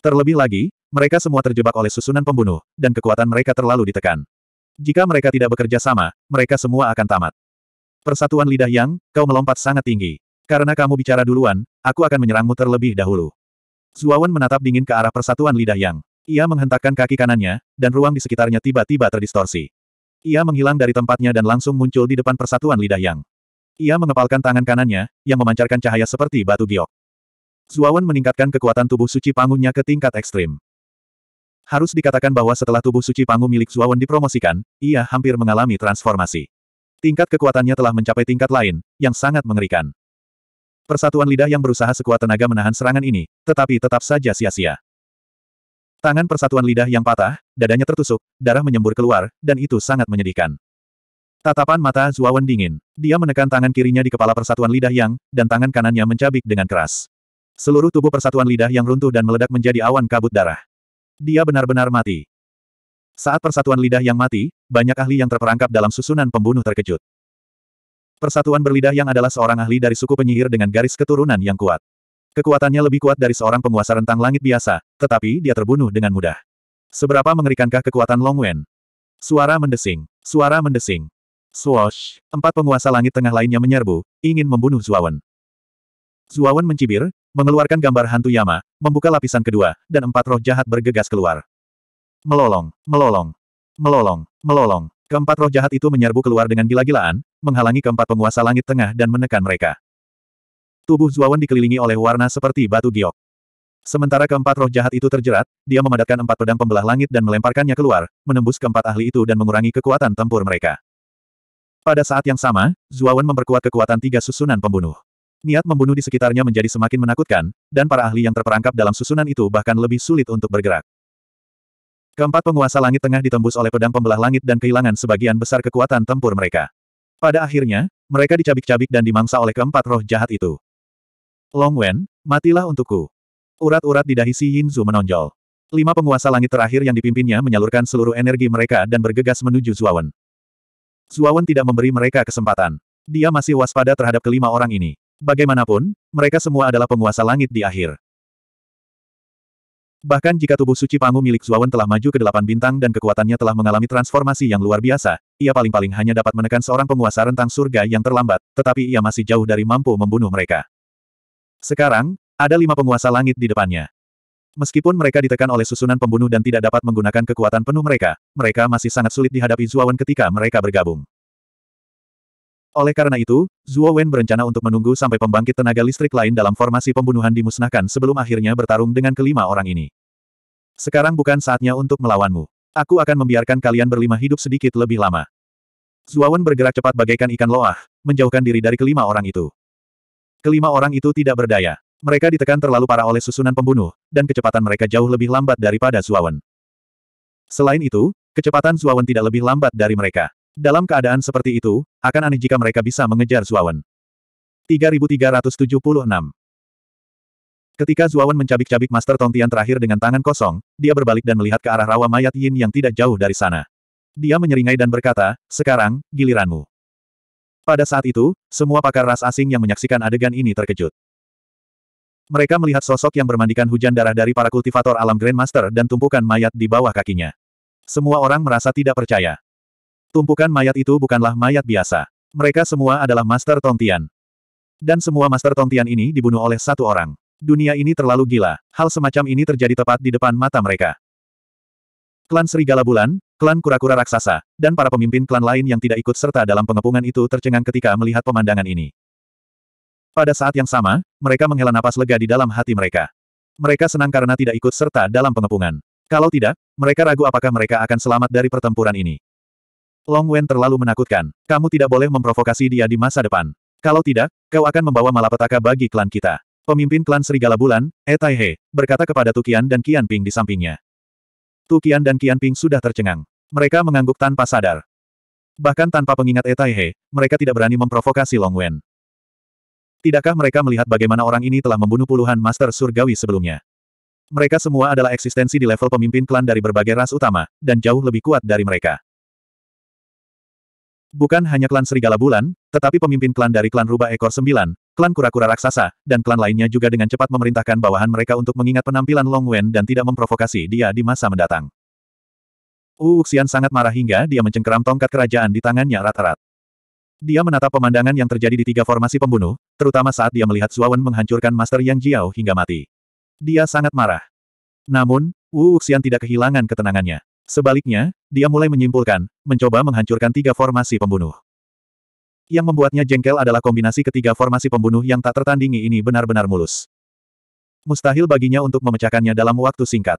Terlebih lagi, mereka semua terjebak oleh susunan pembunuh, dan kekuatan mereka terlalu ditekan. Jika mereka tidak bekerja sama, mereka semua akan tamat. Persatuan lidah yang, kau melompat sangat tinggi. Karena kamu bicara duluan, aku akan menyerangmu terlebih dahulu. Zuawan menatap dingin ke arah persatuan lidah yang. Ia menghentakkan kaki kanannya, dan ruang di sekitarnya tiba-tiba terdistorsi. Ia menghilang dari tempatnya dan langsung muncul di depan persatuan lidah yang. Ia mengepalkan tangan kanannya, yang memancarkan cahaya seperti batu giok. Zuawan meningkatkan kekuatan tubuh suci pangunnya ke tingkat ekstrim. Harus dikatakan bahwa setelah tubuh suci Pangu milik Zuawan dipromosikan, ia hampir mengalami transformasi. Tingkat kekuatannya telah mencapai tingkat lain, yang sangat mengerikan. Persatuan lidah yang berusaha sekuat tenaga menahan serangan ini, tetapi tetap saja sia-sia. Tangan persatuan lidah yang patah, dadanya tertusuk, darah menyembur keluar, dan itu sangat menyedihkan. Tatapan mata Zuawan dingin. Dia menekan tangan kirinya di kepala persatuan lidah yang, dan tangan kanannya mencabik dengan keras. Seluruh tubuh persatuan lidah yang runtuh dan meledak menjadi awan kabut darah. Dia benar-benar mati. Saat persatuan lidah yang mati, banyak ahli yang terperangkap dalam susunan pembunuh terkejut. Persatuan berlidah yang adalah seorang ahli dari suku penyihir dengan garis keturunan yang kuat. Kekuatannya lebih kuat dari seorang penguasa rentang langit biasa, tetapi dia terbunuh dengan mudah. Seberapa mengerikankah kekuatan Long Wen? Suara mendesing. Suara mendesing. Swoosh! Empat penguasa langit tengah lainnya menyerbu, ingin membunuh Zuawan. Zuawan mencibir, Mengeluarkan gambar hantu Yama, membuka lapisan kedua, dan empat roh jahat bergegas keluar. Melolong, melolong, melolong, melolong. Keempat roh jahat itu menyerbu keluar dengan gila-gilaan, menghalangi keempat penguasa langit tengah dan menekan mereka. Tubuh Zuawan dikelilingi oleh warna seperti batu giok. Sementara keempat roh jahat itu terjerat, dia memadatkan empat pedang pembelah langit dan melemparkannya keluar, menembus keempat ahli itu dan mengurangi kekuatan tempur mereka. Pada saat yang sama, Zuawan memperkuat kekuatan tiga susunan pembunuh. Niat membunuh di sekitarnya menjadi semakin menakutkan, dan para ahli yang terperangkap dalam susunan itu bahkan lebih sulit untuk bergerak. Keempat penguasa langit tengah ditembus oleh pedang pembelah langit dan kehilangan sebagian besar kekuatan tempur mereka. Pada akhirnya, mereka dicabik-cabik dan dimangsa oleh keempat roh jahat itu. Long Wen, matilah untukku. Urat-urat di dahi si Zhu menonjol. Lima penguasa langit terakhir yang dipimpinnya menyalurkan seluruh energi mereka dan bergegas menuju Zuawan. Zuawan tidak memberi mereka kesempatan. Dia masih waspada terhadap kelima orang ini. Bagaimanapun, mereka semua adalah penguasa langit di akhir. Bahkan jika tubuh suci Pangu milik Zuawan telah maju ke delapan bintang dan kekuatannya telah mengalami transformasi yang luar biasa, ia paling-paling hanya dapat menekan seorang penguasa rentang surga yang terlambat, tetapi ia masih jauh dari mampu membunuh mereka. Sekarang, ada lima penguasa langit di depannya. Meskipun mereka ditekan oleh susunan pembunuh dan tidak dapat menggunakan kekuatan penuh mereka, mereka masih sangat sulit dihadapi Zuawan ketika mereka bergabung. Oleh karena itu, Zhuo Wen berencana untuk menunggu sampai pembangkit tenaga listrik lain dalam formasi pembunuhan dimusnahkan sebelum akhirnya bertarung dengan kelima orang ini. Sekarang bukan saatnya untuk melawanmu. Aku akan membiarkan kalian berlima hidup sedikit lebih lama. Zhuo Wen bergerak cepat bagaikan ikan loah, menjauhkan diri dari kelima orang itu. Kelima orang itu tidak berdaya. Mereka ditekan terlalu parah oleh susunan pembunuh, dan kecepatan mereka jauh lebih lambat daripada Wen. Selain itu, kecepatan Wen tidak lebih lambat dari mereka. Dalam keadaan seperti itu, akan aneh jika mereka bisa mengejar Zuawan. 3376 Ketika Zuawan mencabik-cabik Master Tongtian terakhir dengan tangan kosong, dia berbalik dan melihat ke arah rawa mayat Yin yang tidak jauh dari sana. Dia menyeringai dan berkata, sekarang, giliranmu. Pada saat itu, semua pakar ras asing yang menyaksikan adegan ini terkejut. Mereka melihat sosok yang bermandikan hujan darah dari para kultivator alam Grandmaster dan tumpukan mayat di bawah kakinya. Semua orang merasa tidak percaya. Tumpukan mayat itu bukanlah mayat biasa. Mereka semua adalah Master Tongtian. Dan semua Master Tongtian ini dibunuh oleh satu orang. Dunia ini terlalu gila. Hal semacam ini terjadi tepat di depan mata mereka. Klan Serigala Bulan, klan kura-kura raksasa, dan para pemimpin klan lain yang tidak ikut serta dalam pengepungan itu tercengang ketika melihat pemandangan ini. Pada saat yang sama, mereka menghela napas lega di dalam hati mereka. Mereka senang karena tidak ikut serta dalam pengepungan. Kalau tidak, mereka ragu apakah mereka akan selamat dari pertempuran ini. Long Wen terlalu menakutkan. Kamu tidak boleh memprovokasi dia di masa depan. Kalau tidak, kau akan membawa malapetaka bagi klan kita. Pemimpin klan Serigala Bulan, Etaihe, berkata kepada Tukian dan Kian Ping di sampingnya. Tukian dan Kian Ping sudah tercengang. Mereka mengangguk tanpa sadar. Bahkan tanpa pengingat Etaihe, mereka tidak berani memprovokasi Long Wen. Tidakkah mereka melihat bagaimana orang ini telah membunuh puluhan master surgawi sebelumnya? Mereka semua adalah eksistensi di level pemimpin klan dari berbagai ras utama, dan jauh lebih kuat dari mereka. Bukan hanya klan Serigala Bulan, tetapi pemimpin klan dari klan Rubah Ekor Sembilan, klan Kura-Kura Raksasa, dan klan lainnya juga dengan cepat memerintahkan bawahan mereka untuk mengingat penampilan Long Wen dan tidak memprovokasi dia di masa mendatang. Uuxian uh, Xian sangat marah hingga dia mencengkeram tongkat kerajaan di tangannya rat-rat. Dia menatap pemandangan yang terjadi di tiga formasi pembunuh, terutama saat dia melihat Suawan menghancurkan Master Yang Jiao hingga mati. Dia sangat marah. Namun, Wu uh, Xian tidak kehilangan ketenangannya. Sebaliknya, dia mulai menyimpulkan, mencoba menghancurkan tiga formasi pembunuh. Yang membuatnya jengkel adalah kombinasi ketiga formasi pembunuh yang tak tertandingi ini benar-benar mulus. Mustahil baginya untuk memecahkannya dalam waktu singkat.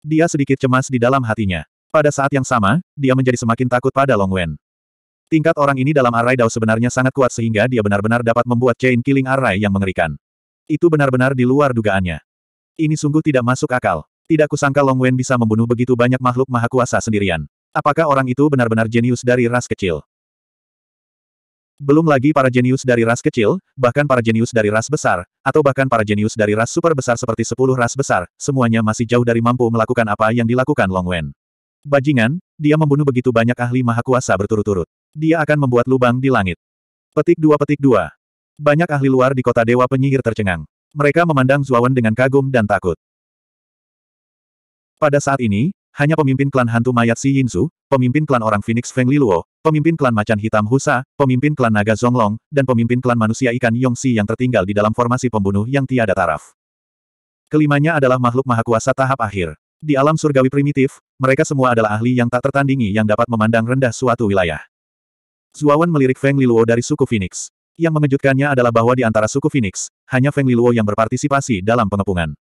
Dia sedikit cemas di dalam hatinya. Pada saat yang sama, dia menjadi semakin takut pada Long Wen. Tingkat orang ini dalam arai Dao sebenarnya sangat kuat sehingga dia benar-benar dapat membuat chain killing arai yang mengerikan. Itu benar-benar di luar dugaannya. Ini sungguh tidak masuk akal. Tidak kusangka Long Wen bisa membunuh begitu banyak makhluk maha kuasa sendirian. Apakah orang itu benar-benar jenius dari ras kecil? Belum lagi para jenius dari ras kecil, bahkan para jenius dari ras besar, atau bahkan para jenius dari ras super besar seperti sepuluh ras besar, semuanya masih jauh dari mampu melakukan apa yang dilakukan Long Wen. Bajingan, dia membunuh begitu banyak ahli maha kuasa berturut-turut. Dia akan membuat lubang di langit. Petik dua petik dua. Banyak ahli luar di kota dewa penyihir tercengang. Mereka memandang Zuawan dengan kagum dan takut. Pada saat ini, hanya pemimpin klan hantu mayat Si Yinzu, pemimpin klan orang Phoenix Feng Liluo, pemimpin klan macan hitam Husa, pemimpin klan naga Zonglong, dan pemimpin klan manusia ikan Yong Yongxi yang tertinggal di dalam formasi pembunuh yang tiada taraf. Kelimanya adalah makhluk kuasa tahap akhir. Di alam surgawi primitif, mereka semua adalah ahli yang tak tertandingi yang dapat memandang rendah suatu wilayah. Zuawan melirik Feng Liluo dari suku Phoenix. Yang mengejutkannya adalah bahwa di antara suku Phoenix, hanya Feng Liluo yang berpartisipasi dalam pengepungan.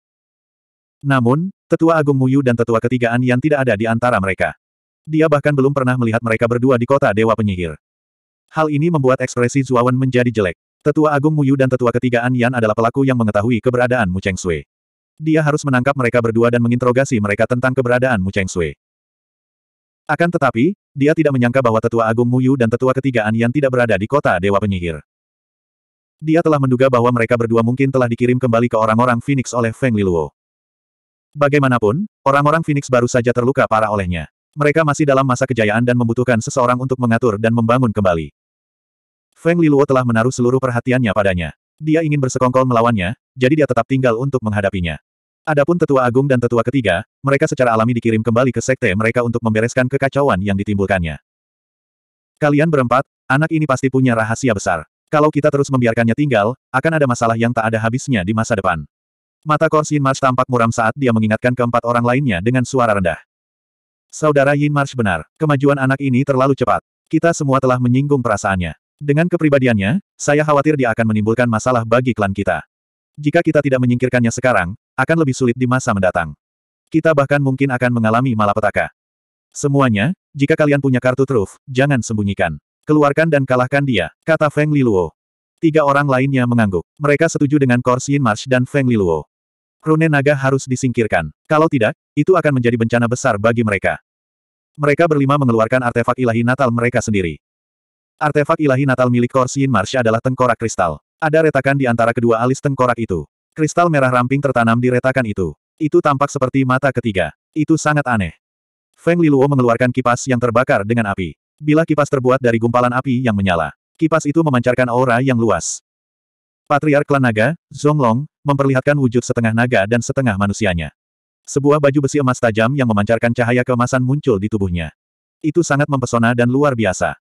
Namun, Tetua Agung Muyu dan Tetua Ketigaan Yan tidak ada di antara mereka. Dia bahkan belum pernah melihat mereka berdua di kota Dewa Penyihir. Hal ini membuat ekspresi Zuawan menjadi jelek. Tetua Agung Muyu dan Tetua Ketigaan Yan adalah pelaku yang mengetahui keberadaan Mu Cheng Sui. Dia harus menangkap mereka berdua dan menginterogasi mereka tentang keberadaan Mu Cheng Sui. Akan tetapi, dia tidak menyangka bahwa Tetua Agung Muyu dan Tetua Ketigaan Yan tidak berada di kota Dewa Penyihir. Dia telah menduga bahwa mereka berdua mungkin telah dikirim kembali ke orang-orang Phoenix oleh Feng Liluo. Bagaimanapun, orang-orang Phoenix baru saja terluka parah olehnya. Mereka masih dalam masa kejayaan dan membutuhkan seseorang untuk mengatur dan membangun kembali. Feng Liluo telah menaruh seluruh perhatiannya padanya. Dia ingin bersekongkol melawannya, jadi dia tetap tinggal untuk menghadapinya. Adapun tetua agung dan tetua ketiga, mereka secara alami dikirim kembali ke sekte mereka untuk membereskan kekacauan yang ditimbulkannya. Kalian berempat, anak ini pasti punya rahasia besar. Kalau kita terus membiarkannya tinggal, akan ada masalah yang tak ada habisnya di masa depan. Mata Korsin Mars tampak muram saat dia mengingatkan keempat orang lainnya dengan suara rendah. Saudara Yin Mars benar, kemajuan anak ini terlalu cepat. Kita semua telah menyinggung perasaannya. Dengan kepribadiannya, saya khawatir dia akan menimbulkan masalah bagi klan kita. Jika kita tidak menyingkirkannya sekarang, akan lebih sulit di masa mendatang. Kita bahkan mungkin akan mengalami malapetaka. Semuanya, jika kalian punya kartu truf, jangan sembunyikan. Keluarkan dan kalahkan dia, kata Feng Liluo. Tiga orang lainnya mengangguk. Mereka setuju dengan Korsin Mars dan Feng Liluo. Rune naga harus disingkirkan. Kalau tidak, itu akan menjadi bencana besar bagi mereka. Mereka berlima mengeluarkan artefak ilahi natal mereka sendiri. Artefak ilahi natal milik Korsin Marsha adalah tengkorak kristal. Ada retakan di antara kedua alis tengkorak itu. Kristal merah ramping tertanam di retakan itu. Itu tampak seperti mata ketiga. Itu sangat aneh. Feng Liluo mengeluarkan kipas yang terbakar dengan api. Bila kipas terbuat dari gumpalan api yang menyala, kipas itu memancarkan aura yang luas. Patriark klan naga, Zonglong, memperlihatkan wujud setengah naga dan setengah manusianya. Sebuah baju besi emas tajam yang memancarkan cahaya keemasan muncul di tubuhnya. Itu sangat mempesona dan luar biasa.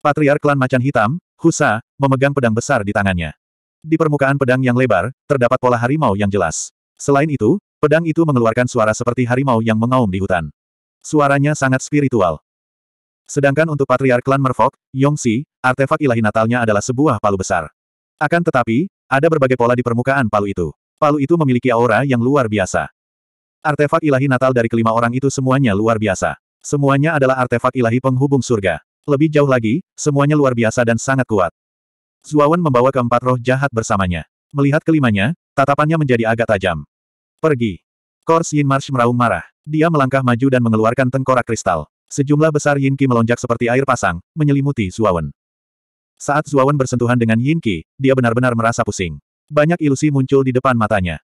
Patriark klan macan hitam, Husa, memegang pedang besar di tangannya. Di permukaan pedang yang lebar, terdapat pola harimau yang jelas. Selain itu, pedang itu mengeluarkan suara seperti harimau yang mengaum di hutan. Suaranya sangat spiritual. Sedangkan untuk Patriark Klan Merfok, Yongxi, artefak ilahi natalnya adalah sebuah palu besar. Akan tetapi, ada berbagai pola di permukaan palu itu. Palu itu memiliki aura yang luar biasa. Artefak ilahi natal dari kelima orang itu semuanya luar biasa. Semuanya adalah artefak ilahi penghubung surga. Lebih jauh lagi, semuanya luar biasa dan sangat kuat. Zuawan membawa keempat roh jahat bersamanya. Melihat kelimanya, tatapannya menjadi agak tajam. Pergi. Kors Yin Marsh meraung marah. Dia melangkah maju dan mengeluarkan tengkorak kristal. Sejumlah besar Yin Ki melonjak seperti air pasang, menyelimuti Zuawan. Saat Zuawan bersentuhan dengan Yin Qi, dia benar-benar merasa pusing. Banyak ilusi muncul di depan matanya.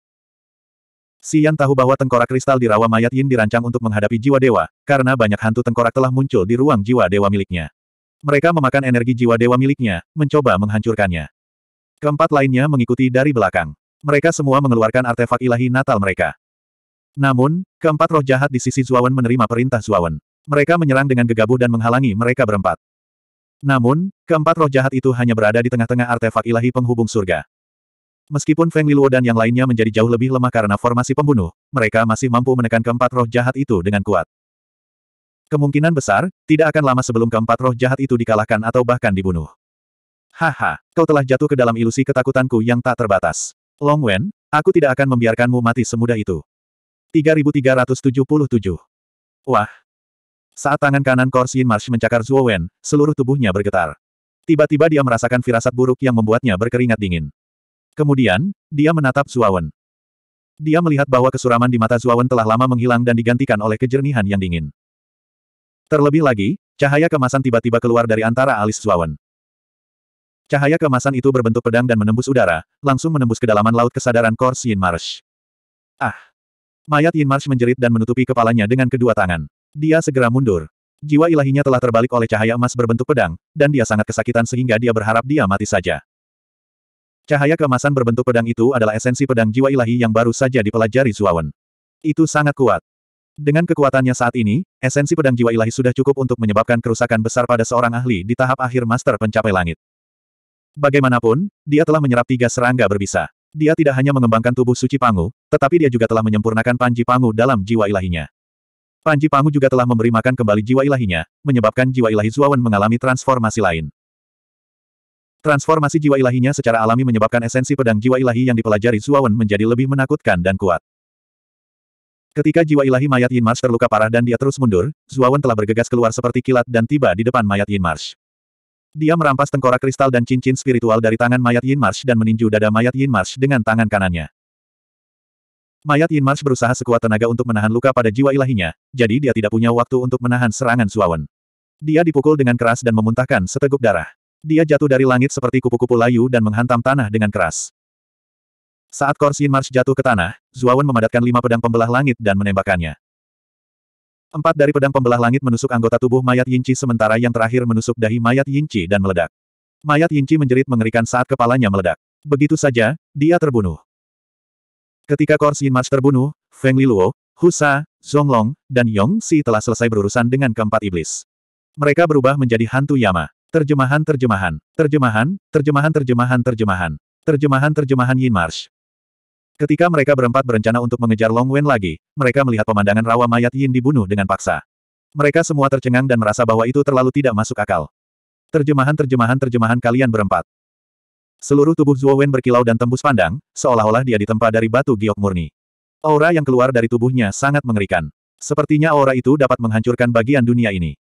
Xian tahu bahwa tengkorak kristal di rawa mayat Yin dirancang untuk menghadapi jiwa dewa, karena banyak hantu tengkorak telah muncul di ruang jiwa dewa miliknya. Mereka memakan energi jiwa dewa miliknya, mencoba menghancurkannya. Keempat lainnya mengikuti dari belakang. Mereka semua mengeluarkan artefak ilahi natal mereka. Namun, keempat roh jahat di sisi Zuawan menerima perintah Zuawan. Mereka menyerang dengan gegabah dan menghalangi mereka berempat. Namun, keempat roh jahat itu hanya berada di tengah-tengah artefak ilahi penghubung surga. Meskipun Feng Liluo dan yang lainnya menjadi jauh lebih lemah karena formasi pembunuh, mereka masih mampu menekan keempat roh jahat itu dengan kuat. Kemungkinan besar, tidak akan lama sebelum keempat roh jahat itu dikalahkan atau bahkan dibunuh. Haha, kau telah jatuh ke dalam ilusi ketakutanku yang tak terbatas. Long Wen, aku tidak akan membiarkanmu mati semudah itu. 3377 Wah, saat tangan kanan Korsin Marsh mencakar Zuo Wen, seluruh tubuhnya bergetar. Tiba-tiba dia merasakan firasat buruk yang membuatnya berkeringat dingin. Kemudian, dia menatap Zuawan. Dia melihat bahwa kesuraman di mata Zuawan telah lama menghilang dan digantikan oleh kejernihan yang dingin. Terlebih lagi, cahaya kemasan tiba-tiba keluar dari antara alis Zuawan. Cahaya kemasan itu berbentuk pedang dan menembus udara, langsung menembus kedalaman laut kesadaran Korsin Marsh. Ah! Mayat Yin Marsh menjerit dan menutupi kepalanya dengan kedua tangan. Dia segera mundur. Jiwa ilahinya telah terbalik oleh cahaya emas berbentuk pedang, dan dia sangat kesakitan sehingga dia berharap dia mati saja. Cahaya keemasan berbentuk pedang itu adalah esensi pedang jiwa ilahi yang baru saja dipelajari Zuawan. Itu sangat kuat. Dengan kekuatannya saat ini, esensi pedang jiwa ilahi sudah cukup untuk menyebabkan kerusakan besar pada seorang ahli di tahap akhir master pencapai langit. Bagaimanapun, dia telah menyerap tiga serangga berbisa. Dia tidak hanya mengembangkan tubuh suci Pangu, tetapi dia juga telah menyempurnakan Panji Pangu dalam jiwa ilahinya. Panji Pangu juga telah memberi makan kembali jiwa ilahinya, menyebabkan jiwa ilahi Zuawan mengalami transformasi lain. Transformasi jiwa ilahinya secara alami menyebabkan esensi pedang jiwa ilahi yang dipelajari Zuawan menjadi lebih menakutkan dan kuat. Ketika jiwa ilahi mayat Yin Mars terluka parah dan dia terus mundur, Zuawan telah bergegas keluar seperti kilat dan tiba di depan mayat Yin Mars. Dia merampas tengkorak kristal dan cincin spiritual dari tangan mayat Yin Mars dan meninju dada mayat Yin Mars dengan tangan kanannya. Mayat Yin Mars berusaha sekuat tenaga untuk menahan luka pada jiwa ilahinya, jadi dia tidak punya waktu untuk menahan serangan Suawan. Dia dipukul dengan keras dan memuntahkan seteguk darah. Dia jatuh dari langit seperti kupu-kupu layu dan menghantam tanah dengan keras. Saat Kors Yin Mars jatuh ke tanah, Zuawan memadatkan lima pedang pembelah langit dan menembakkannya. Empat dari pedang pembelah langit menusuk anggota tubuh mayat Yinci sementara yang terakhir menusuk dahi mayat Yinci dan meledak. Mayat Yinci menjerit mengerikan saat kepalanya meledak. Begitu saja, dia terbunuh. Ketika Kors Yin Mars terbunuh, Feng Liluo, Husa, Zonglong, dan Yong Si telah selesai berurusan dengan keempat iblis. Mereka berubah menjadi hantu Yama. Terjemahan-terjemahan, terjemahan, terjemahan-terjemahan, terjemahan, terjemahan-terjemahan Yin Marsh. Ketika mereka berempat berencana untuk mengejar Long Wen lagi, mereka melihat pemandangan rawa mayat Yin dibunuh dengan paksa. Mereka semua tercengang dan merasa bahwa itu terlalu tidak masuk akal. Terjemahan-terjemahan-terjemahan kalian berempat. Seluruh tubuh Zuo Wen berkilau dan tembus pandang, seolah-olah dia ditempa dari batu giok murni. Aura yang keluar dari tubuhnya sangat mengerikan. Sepertinya aura itu dapat menghancurkan bagian dunia ini.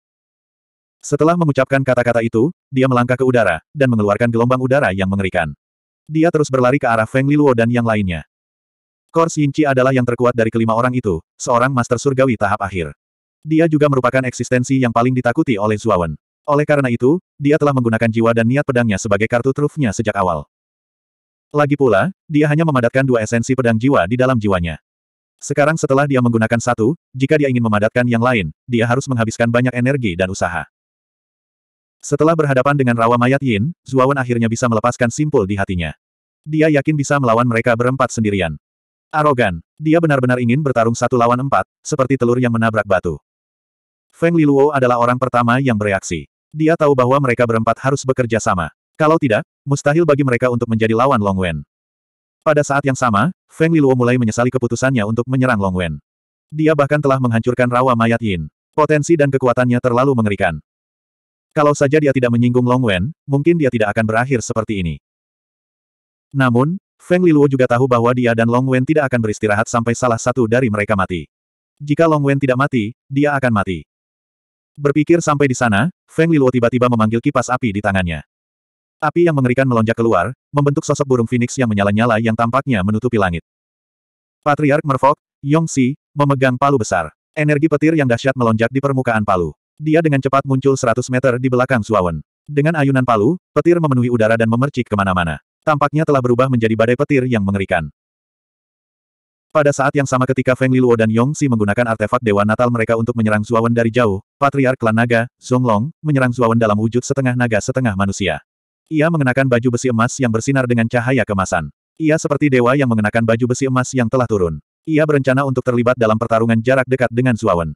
Setelah mengucapkan kata-kata itu, dia melangkah ke udara, dan mengeluarkan gelombang udara yang mengerikan. Dia terus berlari ke arah Feng Liluo dan yang lainnya. Kor Yinci adalah yang terkuat dari kelima orang itu, seorang master surgawi tahap akhir. Dia juga merupakan eksistensi yang paling ditakuti oleh Zuawan. Oleh karena itu, dia telah menggunakan jiwa dan niat pedangnya sebagai kartu trufnya sejak awal. Lagi pula, dia hanya memadatkan dua esensi pedang jiwa di dalam jiwanya. Sekarang setelah dia menggunakan satu, jika dia ingin memadatkan yang lain, dia harus menghabiskan banyak energi dan usaha. Setelah berhadapan dengan rawa mayat Yin, Zuawan akhirnya bisa melepaskan simpul di hatinya. Dia yakin bisa melawan mereka berempat sendirian. Arogan, dia benar-benar ingin bertarung satu lawan empat, seperti telur yang menabrak batu. Feng Liluo adalah orang pertama yang bereaksi. Dia tahu bahwa mereka berempat harus bekerja sama. Kalau tidak, mustahil bagi mereka untuk menjadi lawan Long Wen. Pada saat yang sama, Feng Liluo mulai menyesali keputusannya untuk menyerang Long Wen. Dia bahkan telah menghancurkan rawa mayat Yin. Potensi dan kekuatannya terlalu mengerikan. Kalau saja dia tidak menyinggung Long Wen, mungkin dia tidak akan berakhir seperti ini. Namun, Feng Liluo juga tahu bahwa dia dan Long Wen tidak akan beristirahat sampai salah satu dari mereka mati. Jika Long Wen tidak mati, dia akan mati. Berpikir sampai di sana, Feng Liluo tiba-tiba memanggil kipas api di tangannya. Api yang mengerikan melonjak keluar, membentuk sosok burung phoenix yang menyala-nyala yang tampaknya menutupi langit. Patriark Merfok, Yongxi, memegang palu besar. Energi petir yang dahsyat melonjak di permukaan palu. Dia dengan cepat muncul 100 meter di belakang Suawen. Dengan ayunan palu, petir memenuhi udara dan memercik kemana-mana. Tampaknya telah berubah menjadi badai petir yang mengerikan. Pada saat yang sama ketika Feng Liluo dan Yongxi menggunakan artefak Dewa Natal mereka untuk menyerang Zuawan dari jauh, Patriark Klan Naga, Zonglong, menyerang Zuawan dalam wujud setengah naga setengah manusia. Ia mengenakan baju besi emas yang bersinar dengan cahaya kemasan. Ia seperti dewa yang mengenakan baju besi emas yang telah turun. Ia berencana untuk terlibat dalam pertarungan jarak dekat dengan Zuawan.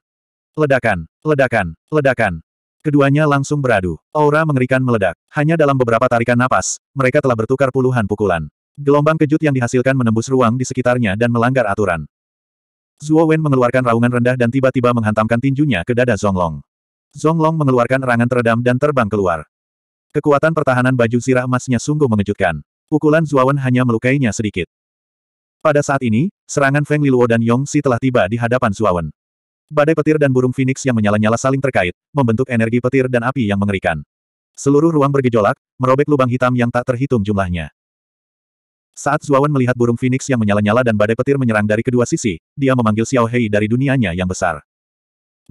Ledakan, ledakan, ledakan. Keduanya langsung beradu. Aura mengerikan meledak. Hanya dalam beberapa tarikan napas, mereka telah bertukar puluhan pukulan. Gelombang kejut yang dihasilkan menembus ruang di sekitarnya dan melanggar aturan. Zuo Wen mengeluarkan raungan rendah dan tiba-tiba menghantamkan tinjunya ke dada Long. Zonglong. Long mengeluarkan erangan teredam dan terbang keluar. Kekuatan pertahanan baju zirah emasnya sungguh mengejutkan. Pukulan Wen hanya melukainya sedikit. Pada saat ini, serangan Feng Liluo dan Yong Si telah tiba di hadapan Wen. Badai petir dan burung phoenix yang menyala-nyala saling terkait, membentuk energi petir dan api yang mengerikan. Seluruh ruang bergejolak, merobek lubang hitam yang tak terhitung jumlahnya. Saat Zuawan melihat burung phoenix yang menyala-nyala dan badai petir menyerang dari kedua sisi, dia memanggil Xiao Hei dari dunianya yang besar.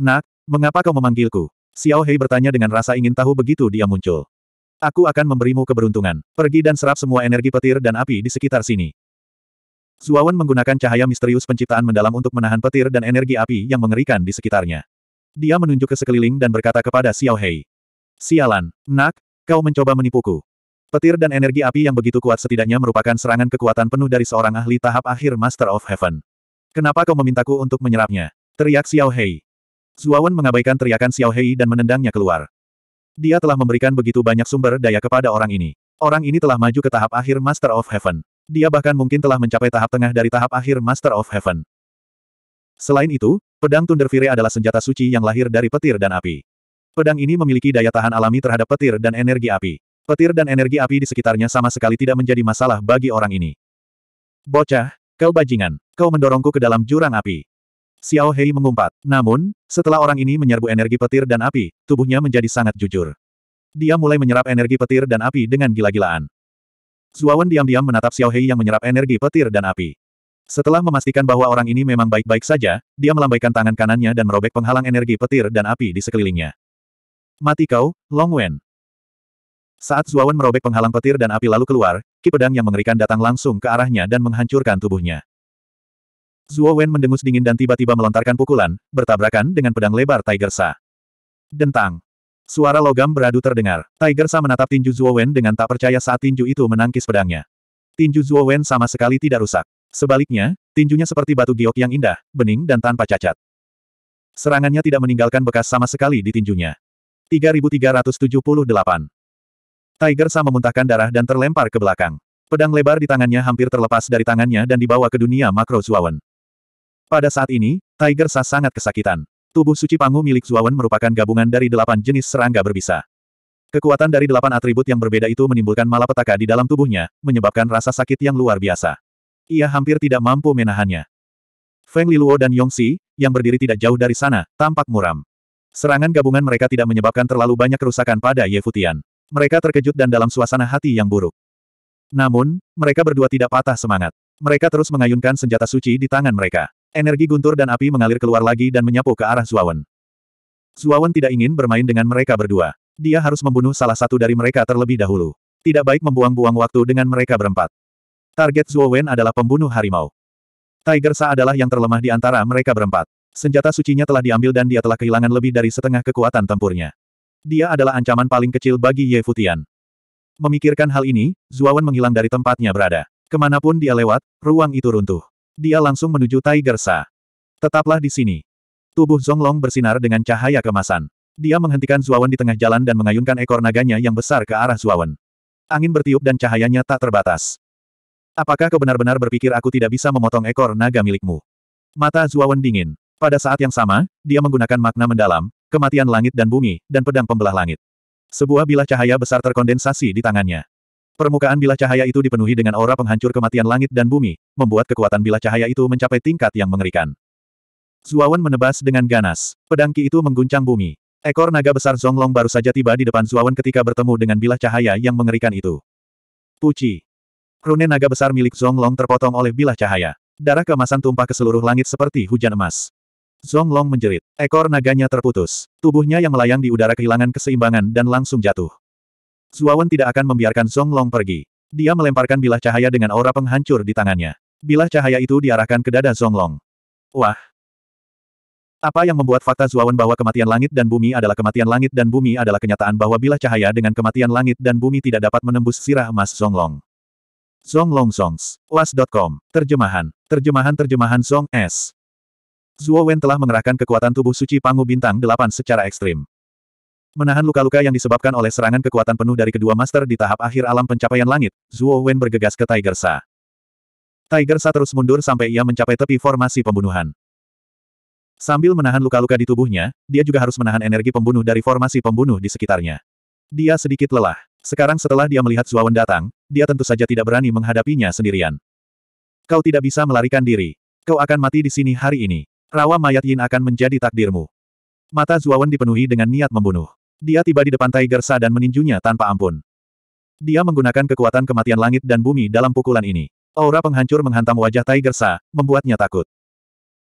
Nak, mengapa kau memanggilku? Xiao Hei bertanya dengan rasa ingin tahu begitu dia muncul. Aku akan memberimu keberuntungan. Pergi dan serap semua energi petir dan api di sekitar sini. Zuawan menggunakan cahaya misterius penciptaan mendalam untuk menahan petir dan energi api yang mengerikan di sekitarnya. Dia menunjuk ke sekeliling dan berkata kepada Xiao Hei. Sialan, nak, kau mencoba menipuku. Petir dan energi api yang begitu kuat setidaknya merupakan serangan kekuatan penuh dari seorang ahli tahap akhir Master of Heaven. Kenapa kau memintaku untuk menyerapnya? Teriak Xiao Hei. Zuawan mengabaikan teriakan Xiao Hei dan menendangnya keluar. Dia telah memberikan begitu banyak sumber daya kepada orang ini. Orang ini telah maju ke tahap akhir Master of Heaven. Dia bahkan mungkin telah mencapai tahap tengah dari tahap akhir Master of Heaven. Selain itu, pedang Thunderfire adalah senjata suci yang lahir dari petir dan api. Pedang ini memiliki daya tahan alami terhadap petir dan energi api. Petir dan energi api di sekitarnya sama sekali tidak menjadi masalah bagi orang ini. Bocah, kau bajingan. Kau mendorongku ke dalam jurang api. Xiao Hei mengumpat. Namun, setelah orang ini menyerbu energi petir dan api, tubuhnya menjadi sangat jujur. Dia mulai menyerap energi petir dan api dengan gila-gilaan. Zuawan diam-diam menatap Xiao Hei yang menyerap energi petir dan api. Setelah memastikan bahwa orang ini memang baik-baik saja, dia melambaikan tangan kanannya dan merobek penghalang energi petir dan api di sekelilingnya. Mati kau, Long Wen. Saat Zuawan merobek penghalang petir dan api lalu keluar, ki pedang yang mengerikan datang langsung ke arahnya dan menghancurkan tubuhnya. Zuo mendengus dingin dan tiba-tiba melontarkan pukulan, bertabrakan dengan pedang lebar Tiger Sa. Dentang. Suara logam beradu terdengar. Tiger Sa menatap tinju Zuo dengan tak percaya saat tinju itu menangkis pedangnya. Tinju Zuo sama sekali tidak rusak. Sebaliknya, tinjunya seperti batu giok yang indah, bening dan tanpa cacat. Serangannya tidak meninggalkan bekas sama sekali di tinjunya. 3378 Tiger Sa memuntahkan darah dan terlempar ke belakang. Pedang lebar di tangannya hampir terlepas dari tangannya dan dibawa ke dunia makro Zuawan. Pada saat ini, Tiger Sa sangat kesakitan. Tubuh suci Pangu milik Zuawan merupakan gabungan dari delapan jenis serangga berbisa. Kekuatan dari delapan atribut yang berbeda itu menimbulkan malapetaka di dalam tubuhnya, menyebabkan rasa sakit yang luar biasa. Ia hampir tidak mampu menahannya. Feng Liluo dan Yongxi, yang berdiri tidak jauh dari sana, tampak muram. Serangan gabungan mereka tidak menyebabkan terlalu banyak kerusakan pada Ye Futian. Mereka terkejut dan dalam suasana hati yang buruk. Namun, mereka berdua tidak patah semangat. Mereka terus mengayunkan senjata suci di tangan mereka. Energi guntur dan api mengalir keluar lagi dan menyapu ke arah Zuawan. Zuawan tidak ingin bermain dengan mereka berdua. Dia harus membunuh salah satu dari mereka terlebih dahulu. Tidak baik membuang-buang waktu dengan mereka berempat. Target Zuawan adalah pembunuh harimau. Tiger Sa adalah yang terlemah di antara mereka berempat. Senjata sucinya telah diambil dan dia telah kehilangan lebih dari setengah kekuatan tempurnya. Dia adalah ancaman paling kecil bagi Ye Futian. Memikirkan hal ini, Zuawan menghilang dari tempatnya berada. Kemanapun dia lewat, ruang itu runtuh. Dia langsung menuju Tiger Sa. Tetaplah di sini. Tubuh Zonglong bersinar dengan cahaya kemasan. Dia menghentikan Zuawan di tengah jalan dan mengayunkan ekor naganya yang besar ke arah Zuawan. Angin bertiup dan cahayanya tak terbatas. Apakah kau benar-benar berpikir aku tidak bisa memotong ekor naga milikmu? Mata Zuawan dingin. Pada saat yang sama, dia menggunakan makna mendalam, kematian langit dan bumi, dan pedang pembelah langit. Sebuah bilah cahaya besar terkondensasi di tangannya. Permukaan bilah cahaya itu dipenuhi dengan aura penghancur kematian langit dan bumi, membuat kekuatan bilah cahaya itu mencapai tingkat yang mengerikan. Zuawan menebas dengan ganas. Pedang ki itu mengguncang bumi. Ekor naga besar Zonglong baru saja tiba di depan Zuawan ketika bertemu dengan bilah cahaya yang mengerikan itu. Puci. Rune naga besar milik Zonglong terpotong oleh bilah cahaya. Darah kemasan tumpah ke seluruh langit seperti hujan emas. Zong Long menjerit. Ekor naganya terputus. Tubuhnya yang melayang di udara kehilangan keseimbangan dan langsung jatuh. Zuawan tidak akan membiarkan Zong Long pergi. Dia melemparkan bilah cahaya dengan aura penghancur di tangannya. Bilah cahaya itu diarahkan ke dada Zong Long. Wah! Apa yang membuat fakta Zuawan bahwa kematian langit dan bumi adalah kematian langit dan bumi adalah kenyataan bahwa bilah cahaya dengan kematian langit dan bumi tidak dapat menembus sirah emas Zong Long. Zong Long Songs. Was.com. Terjemahan. Terjemahan-terjemahan Song S. Zuo Wen telah mengerahkan kekuatan tubuh suci Pangu Bintang 8 secara ekstrim. Menahan luka-luka yang disebabkan oleh serangan kekuatan penuh dari kedua master di tahap akhir alam pencapaian langit, Zuo Wen bergegas ke Tiger Sa. Tiger Sa terus mundur sampai ia mencapai tepi formasi pembunuhan. Sambil menahan luka-luka di tubuhnya, dia juga harus menahan energi pembunuh dari formasi pembunuh di sekitarnya. Dia sedikit lelah. Sekarang setelah dia melihat Wen datang, dia tentu saja tidak berani menghadapinya sendirian. Kau tidak bisa melarikan diri. Kau akan mati di sini hari ini. Rawa mayat Yin akan menjadi takdirmu. Mata Zuawan dipenuhi dengan niat membunuh. Dia tiba di depan Tiger Sa dan meninjunya tanpa ampun. Dia menggunakan kekuatan kematian langit dan bumi dalam pukulan ini. Aura penghancur menghantam wajah Tiger Sa, membuatnya takut.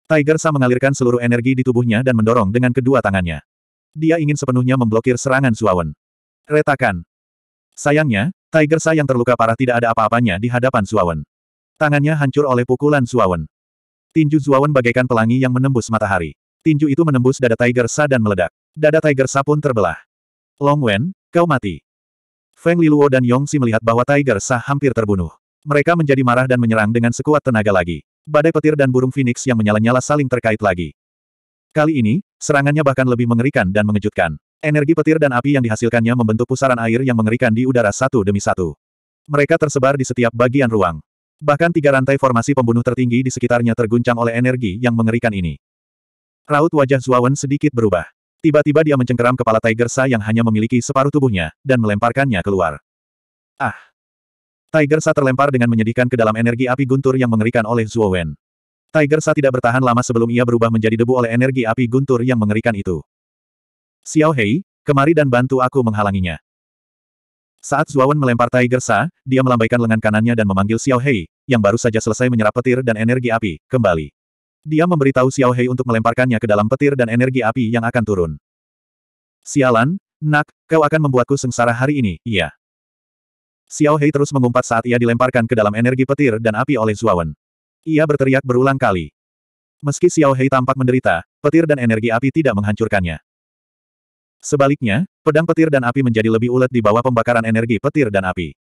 Tiger Sa mengalirkan seluruh energi di tubuhnya dan mendorong dengan kedua tangannya. Dia ingin sepenuhnya memblokir serangan Zuawan. Retakan. Sayangnya, Tiger Sa yang terluka parah tidak ada apa-apanya di hadapan Zuawan. Tangannya hancur oleh pukulan Zuawan. Tinju Zuawan bagaikan pelangi yang menembus matahari. Tinju itu menembus dada Tiger Sa dan meledak. Dada Tiger Sa pun terbelah. Long Wen, kau mati. Feng Liluo dan Yong Yongxi melihat bahwa Tiger Sa hampir terbunuh. Mereka menjadi marah dan menyerang dengan sekuat tenaga lagi. Badai petir dan burung phoenix yang menyala-nyala saling terkait lagi. Kali ini, serangannya bahkan lebih mengerikan dan mengejutkan. Energi petir dan api yang dihasilkannya membentuk pusaran air yang mengerikan di udara satu demi satu. Mereka tersebar di setiap bagian ruang. Bahkan tiga rantai formasi pembunuh tertinggi di sekitarnya terguncang oleh energi yang mengerikan ini. Raut wajah Zuawan sedikit berubah. Tiba-tiba dia mencengkeram kepala Tiger Sa yang hanya memiliki separuh tubuhnya, dan melemparkannya keluar. Ah! Tiger Sa terlempar dengan menyedihkan ke dalam energi api guntur yang mengerikan oleh Zuowen. Tiger Sa tidak bertahan lama sebelum ia berubah menjadi debu oleh energi api guntur yang mengerikan itu. Xiao Hei, kemari dan bantu aku menghalanginya. Saat Zuawan melempar Tiger Sa, dia melambaikan lengan kanannya dan memanggil Xiao Hei, yang baru saja selesai menyerap petir dan energi api, kembali. Dia memberitahu Xiao Hei untuk melemparkannya ke dalam petir dan energi api yang akan turun. Sialan, nak, kau akan membuatku sengsara hari ini, iya. Xiao Hei terus mengumpat saat ia dilemparkan ke dalam energi petir dan api oleh Zuawan. Ia berteriak berulang kali. Meski Xiao Hei tampak menderita, petir dan energi api tidak menghancurkannya. Sebaliknya, pedang petir dan api menjadi lebih ulet di bawah pembakaran energi petir dan api.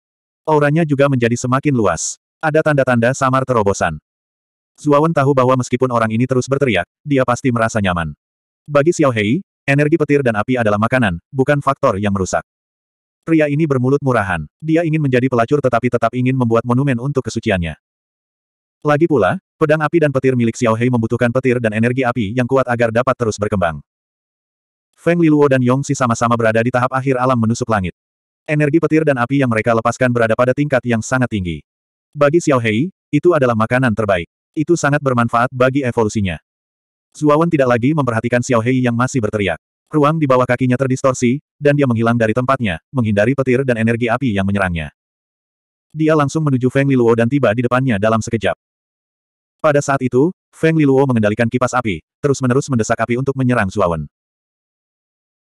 Auranya juga menjadi semakin luas. Ada tanda-tanda samar terobosan. Zuawan tahu bahwa meskipun orang ini terus berteriak, dia pasti merasa nyaman. Bagi Xiao Hei, energi petir dan api adalah makanan, bukan faktor yang merusak. Pria ini bermulut murahan. Dia ingin menjadi pelacur tetapi tetap ingin membuat monumen untuk kesuciannya. Lagi pula, pedang api dan petir milik Xiao Hei membutuhkan petir dan energi api yang kuat agar dapat terus berkembang. Feng Liluo dan Yong Yongxi sama-sama berada di tahap akhir alam menusuk langit. Energi petir dan api yang mereka lepaskan berada pada tingkat yang sangat tinggi. Bagi Xiao Hei, itu adalah makanan terbaik. Itu sangat bermanfaat bagi evolusinya. Zuawan tidak lagi memperhatikan Xiao Hei yang masih berteriak. Ruang di bawah kakinya terdistorsi, dan dia menghilang dari tempatnya, menghindari petir dan energi api yang menyerangnya. Dia langsung menuju Feng Liluo dan tiba di depannya dalam sekejap. Pada saat itu, Feng Liluo mengendalikan kipas api, terus-menerus mendesak api untuk menyerang Zuawan.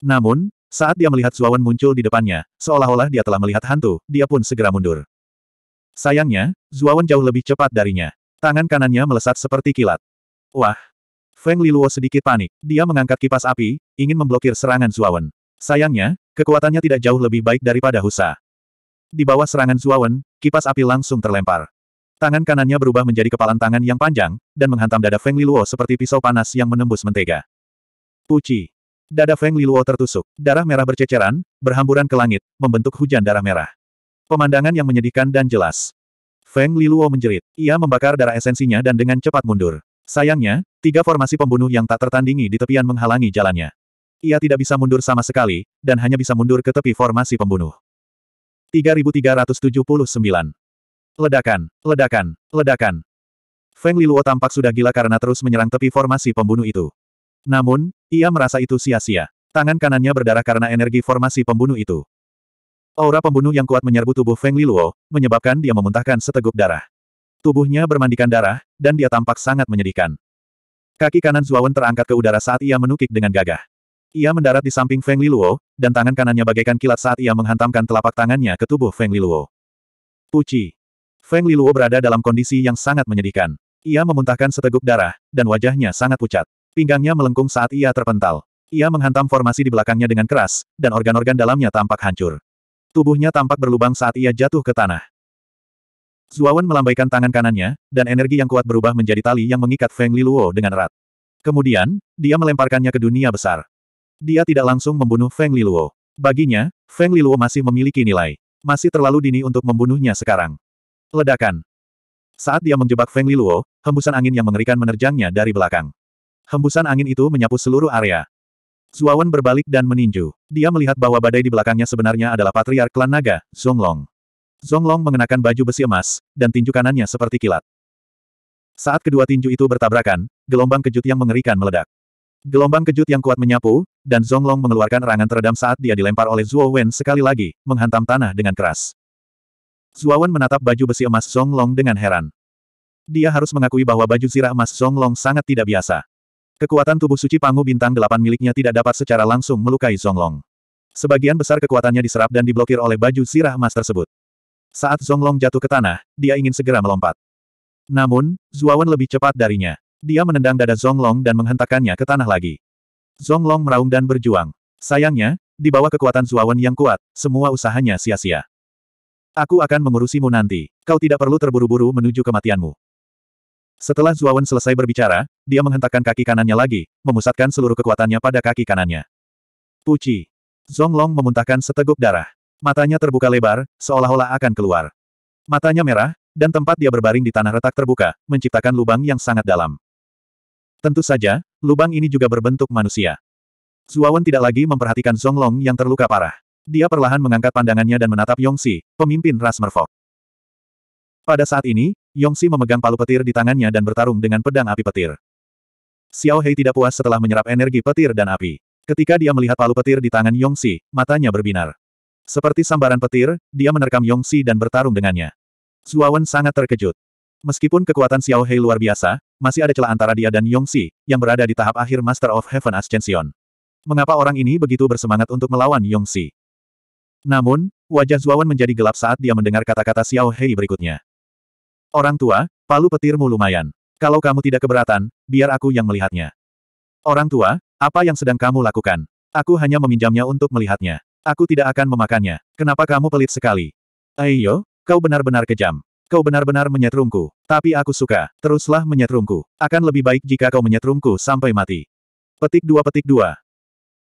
Namun, saat dia melihat Zuawan muncul di depannya, seolah-olah dia telah melihat hantu, dia pun segera mundur. Sayangnya, Zuawan jauh lebih cepat darinya. Tangan kanannya melesat seperti kilat. Wah! Feng Liluo sedikit panik. Dia mengangkat kipas api, ingin memblokir serangan Zuawan. Sayangnya, kekuatannya tidak jauh lebih baik daripada Husa. Di bawah serangan Zuawan, kipas api langsung terlempar. Tangan kanannya berubah menjadi kepalan tangan yang panjang, dan menghantam dada Feng Liluo seperti pisau panas yang menembus mentega. Puci. Dada Feng Liluo tertusuk. Darah merah berceceran, berhamburan ke langit, membentuk hujan darah merah. Pemandangan yang menyedihkan dan jelas. Feng Liluo menjerit. Ia membakar darah esensinya dan dengan cepat mundur. Sayangnya, tiga formasi pembunuh yang tak tertandingi di tepian menghalangi jalannya. Ia tidak bisa mundur sama sekali, dan hanya bisa mundur ke tepi formasi pembunuh. 3379. Ledakan, ledakan, ledakan. Feng Liluo tampak sudah gila karena terus menyerang tepi formasi pembunuh itu. Namun, ia merasa itu sia-sia. Tangan kanannya berdarah karena energi formasi pembunuh itu. Aura pembunuh yang kuat menyerbu tubuh Feng Liluo, menyebabkan dia memuntahkan seteguk darah. Tubuhnya bermandikan darah, dan dia tampak sangat menyedihkan. Kaki kanan Zuawan terangkat ke udara saat ia menukik dengan gagah. Ia mendarat di samping Feng Liluo, dan tangan kanannya bagaikan kilat saat ia menghantamkan telapak tangannya ke tubuh Feng Liluo. Puci. Feng Liluo berada dalam kondisi yang sangat menyedihkan. Ia memuntahkan seteguk darah, dan wajahnya sangat pucat. Pinggangnya melengkung saat ia terpental. Ia menghantam formasi di belakangnya dengan keras, dan organ-organ dalamnya tampak hancur. Tubuhnya tampak berlubang saat ia jatuh ke tanah. Zuawan melambaikan tangan kanannya, dan energi yang kuat berubah menjadi tali yang mengikat Feng Liluo dengan erat. Kemudian, dia melemparkannya ke dunia besar. Dia tidak langsung membunuh Feng Liluo. Baginya, Feng Liluo masih memiliki nilai. Masih terlalu dini untuk membunuhnya sekarang. Ledakan. Saat dia menjebak Feng Liluo, hembusan angin yang mengerikan menerjangnya dari belakang. Hembusan angin itu menyapu seluruh area. Zuawan berbalik dan meninju. Dia melihat bahwa badai di belakangnya sebenarnya adalah patriark klan naga, Zonglong. Zonglong mengenakan baju besi emas, dan tinju kanannya seperti kilat. Saat kedua tinju itu bertabrakan, gelombang kejut yang mengerikan meledak. Gelombang kejut yang kuat menyapu, dan Zonglong mengeluarkan erangan teredam saat dia dilempar oleh Zuo Wen sekali lagi, menghantam tanah dengan keras. Zuawan menatap baju besi emas Zonglong dengan heran. Dia harus mengakui bahwa baju zirah emas Zonglong sangat tidak biasa. Kekuatan tubuh suci Pangu Bintang Delapan miliknya tidak dapat secara langsung melukai Zonglong. Sebagian besar kekuatannya diserap dan diblokir oleh baju sirah emas tersebut. Saat Zonglong jatuh ke tanah, dia ingin segera melompat. Namun, Zuawan lebih cepat darinya. Dia menendang dada Zonglong dan menghentakkannya ke tanah lagi. Zonglong meraung dan berjuang. Sayangnya, di bawah kekuatan Zuawan yang kuat, semua usahanya sia-sia. Aku akan mengurusimu nanti. Kau tidak perlu terburu-buru menuju kematianmu. Setelah Zuawan selesai berbicara, dia menghentakkan kaki kanannya lagi, memusatkan seluruh kekuatannya pada kaki kanannya. Puci. Zonglong memuntahkan seteguk darah. Matanya terbuka lebar, seolah-olah akan keluar. Matanya merah, dan tempat dia berbaring di tanah retak terbuka, menciptakan lubang yang sangat dalam. Tentu saja, lubang ini juga berbentuk manusia. Zuawan tidak lagi memperhatikan Zonglong yang terluka parah. Dia perlahan mengangkat pandangannya dan menatap Yongxi, pemimpin ras Merfok. Pada saat ini, Yongsi memegang palu petir di tangannya dan bertarung dengan pedang api petir. Xiao Hei tidak puas setelah menyerap energi petir dan api. Ketika dia melihat palu petir di tangan Yongsi, matanya berbinar. Seperti sambaran petir, dia menerkam Yongsi dan bertarung dengannya. Zuawan sangat terkejut. Meskipun kekuatan Xiao Hei luar biasa, masih ada celah antara dia dan Yongsi, yang berada di tahap akhir Master of Heaven Ascension. Mengapa orang ini begitu bersemangat untuk melawan Yongsi? Namun, wajah Zuawan menjadi gelap saat dia mendengar kata-kata Xiao Hei berikutnya. Orang tua, palu petirmu lumayan. Kalau kamu tidak keberatan, biar aku yang melihatnya. Orang tua, apa yang sedang kamu lakukan? Aku hanya meminjamnya untuk melihatnya. Aku tidak akan memakannya. Kenapa kamu pelit sekali? Ayo, kau benar-benar kejam. Kau benar-benar menyetrumku. Tapi aku suka. Teruslah menyetrumku. Akan lebih baik jika kau menyetrumku sampai mati. Petik dua petik dua.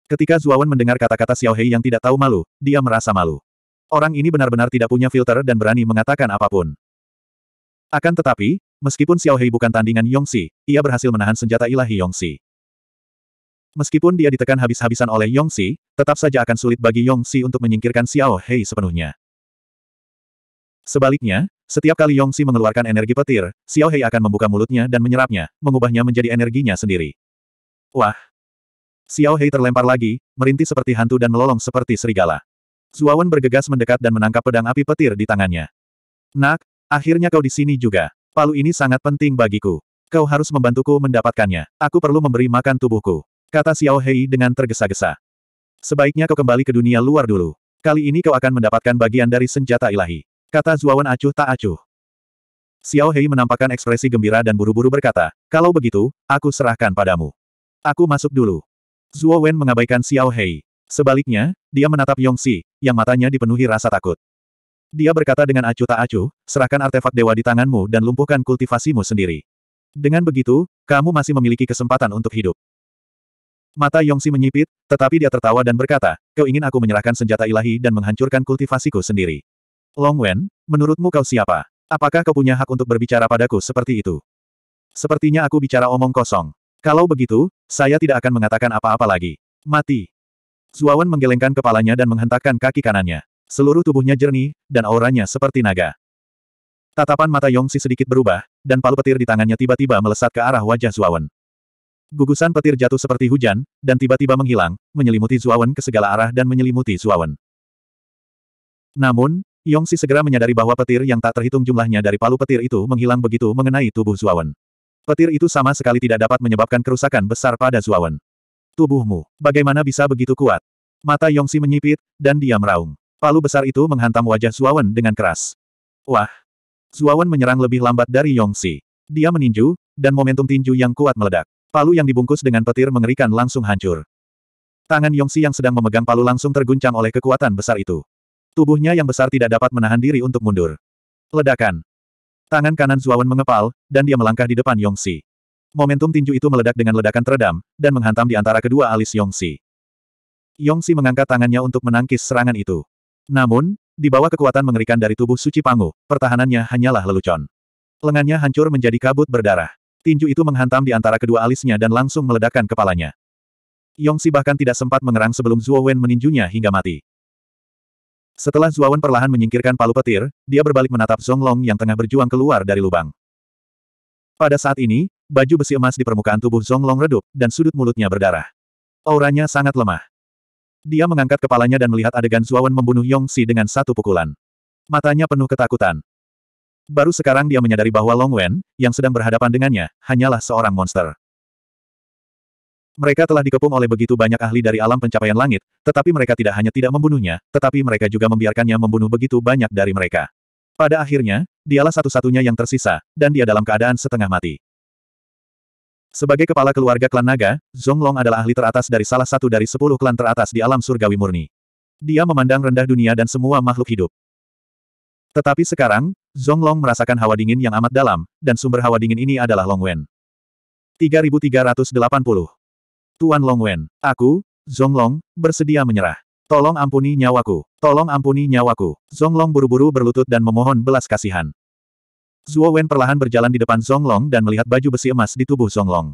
Ketika Zuawan mendengar kata-kata Xiao Hei yang tidak tahu malu, dia merasa malu. Orang ini benar-benar tidak punya filter dan berani mengatakan apapun. Akan tetapi, meskipun Xiao Hei bukan tandingan Yongxi, ia berhasil menahan senjata ilahi Yongxi. Meskipun dia ditekan habis-habisan oleh Yongxi, tetap saja akan sulit bagi Yongxi untuk menyingkirkan Xiao Hei sepenuhnya. Sebaliknya, setiap kali Yongxi mengeluarkan energi petir, Xiao Hei akan membuka mulutnya dan menyerapnya, mengubahnya menjadi energinya sendiri. Wah! Xiao Hei terlempar lagi, merintih seperti hantu dan melolong seperti serigala. Zuawan bergegas mendekat dan menangkap pedang api petir di tangannya. Nak, Akhirnya kau di sini juga. Palu ini sangat penting bagiku. Kau harus membantuku mendapatkannya. Aku perlu memberi makan tubuhku. Kata Xiao Hei dengan tergesa-gesa. Sebaiknya kau kembali ke dunia luar dulu. Kali ini kau akan mendapatkan bagian dari senjata ilahi. Kata Zuawan acuh tak acuh. Xiao Hei menampakkan ekspresi gembira dan buru-buru berkata, kalau begitu, aku serahkan padamu. Aku masuk dulu. Zuo Wen mengabaikan Xiao Hei. Sebaliknya, dia menatap Yongxi, yang matanya dipenuhi rasa takut. Dia berkata dengan acuh tak acuh, serahkan artefak dewa di tanganmu dan lumpuhkan kultivasimu sendiri. Dengan begitu, kamu masih memiliki kesempatan untuk hidup. Mata Yongsi menyipit, tetapi dia tertawa dan berkata, kau ingin aku menyerahkan senjata ilahi dan menghancurkan kultivasiku sendiri. Long Wen, menurutmu kau siapa? Apakah kau punya hak untuk berbicara padaku seperti itu? Sepertinya aku bicara omong kosong. Kalau begitu, saya tidak akan mengatakan apa-apa lagi. Mati. Zuawan menggelengkan kepalanya dan menghentakkan kaki kanannya. Seluruh tubuhnya jernih, dan auranya seperti naga. Tatapan mata Yongsi sedikit berubah, dan palu petir di tangannya tiba-tiba melesat ke arah wajah Zuawan. Gugusan petir jatuh seperti hujan, dan tiba-tiba menghilang, menyelimuti Zuawan ke segala arah dan menyelimuti Zuawan. Namun, Yongsi segera menyadari bahwa petir yang tak terhitung jumlahnya dari palu petir itu menghilang begitu mengenai tubuh Zuawan. Petir itu sama sekali tidak dapat menyebabkan kerusakan besar pada Zuawan. Tubuhmu, bagaimana bisa begitu kuat? Mata Yongsi menyipit, dan dia meraung. Palu besar itu menghantam wajah Zuawan dengan keras. Wah! Zuawan menyerang lebih lambat dari Yongsi. Dia meninju, dan momentum tinju yang kuat meledak. Palu yang dibungkus dengan petir mengerikan langsung hancur. Tangan Yongsi yang sedang memegang palu langsung terguncang oleh kekuatan besar itu. Tubuhnya yang besar tidak dapat menahan diri untuk mundur. Ledakan. Tangan kanan Zuawan mengepal, dan dia melangkah di depan Yongsi. Momentum tinju itu meledak dengan ledakan teredam, dan menghantam di antara kedua alis Yongsi. Yongsi mengangkat tangannya untuk menangkis serangan itu. Namun, di bawah kekuatan mengerikan dari tubuh suci Pangu, pertahanannya hanyalah lelucon. Lengannya hancur menjadi kabut berdarah. Tinju itu menghantam di antara kedua alisnya dan langsung meledakkan kepalanya. Yongsi bahkan tidak sempat mengerang sebelum Zuo Wen meninjunya hingga mati. Setelah Zuo Wen perlahan menyingkirkan palu petir, dia berbalik menatap Long yang tengah berjuang keluar dari lubang. Pada saat ini, baju besi emas di permukaan tubuh Long redup, dan sudut mulutnya berdarah. Auranya sangat lemah. Dia mengangkat kepalanya dan melihat adegan Zuawan membunuh Yong Yongxi dengan satu pukulan. Matanya penuh ketakutan. Baru sekarang dia menyadari bahwa Long Wen, yang sedang berhadapan dengannya, hanyalah seorang monster. Mereka telah dikepung oleh begitu banyak ahli dari alam pencapaian langit, tetapi mereka tidak hanya tidak membunuhnya, tetapi mereka juga membiarkannya membunuh begitu banyak dari mereka. Pada akhirnya, dialah satu-satunya yang tersisa, dan dia dalam keadaan setengah mati. Sebagai kepala keluarga klan naga, Zonglong adalah ahli teratas dari salah satu dari sepuluh klan teratas di alam surgawi murni. Dia memandang rendah dunia dan semua makhluk hidup. Tetapi sekarang, Zonglong merasakan hawa dingin yang amat dalam, dan sumber hawa dingin ini adalah Long Wen. 3380 Tuan Long Wen, aku, Zonglong, bersedia menyerah. Tolong ampuni nyawaku, tolong ampuni nyawaku. Zonglong buru-buru berlutut dan memohon belas kasihan. Zuo Wen perlahan berjalan di depan Long dan melihat baju besi emas di tubuh Long.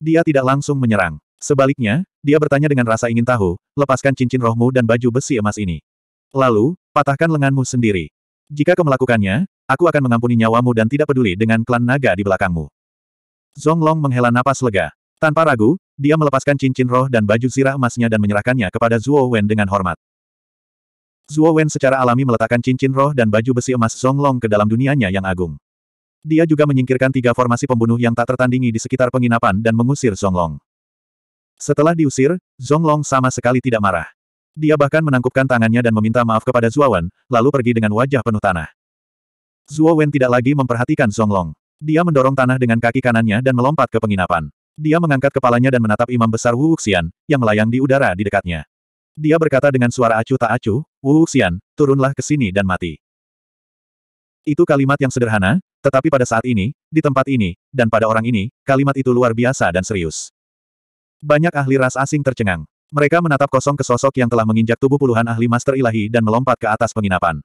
Dia tidak langsung menyerang. Sebaliknya, dia bertanya dengan rasa ingin tahu, lepaskan cincin rohmu dan baju besi emas ini. Lalu, patahkan lenganmu sendiri. Jika kau melakukannya, aku akan mengampuni nyawamu dan tidak peduli dengan klan naga di belakangmu. Long menghela napas lega. Tanpa ragu, dia melepaskan cincin roh dan baju zirah emasnya dan menyerahkannya kepada Zuo Wen dengan hormat. Zuo Wen secara alami meletakkan cincin roh dan baju besi emas Long ke dalam dunianya yang agung. Dia juga menyingkirkan tiga formasi pembunuh yang tak tertandingi di sekitar penginapan dan mengusir Zonglong. Setelah diusir, Zonglong sama sekali tidak marah. Dia bahkan menangkupkan tangannya dan meminta maaf kepada Zuowen, lalu pergi dengan wajah penuh tanah. Zuowen tidak lagi memperhatikan Zonglong. Dia mendorong tanah dengan kaki kanannya dan melompat ke penginapan. Dia mengangkat kepalanya dan menatap imam besar Wu Wuxian, yang melayang di udara di dekatnya. Dia berkata dengan suara acuh tak acuh, Wu Wuxian, turunlah ke sini dan mati. Itu kalimat yang sederhana, tetapi pada saat ini, di tempat ini, dan pada orang ini, kalimat itu luar biasa dan serius. Banyak ahli ras asing tercengang. Mereka menatap kosong ke sosok yang telah menginjak tubuh puluhan ahli master ilahi dan melompat ke atas penginapan.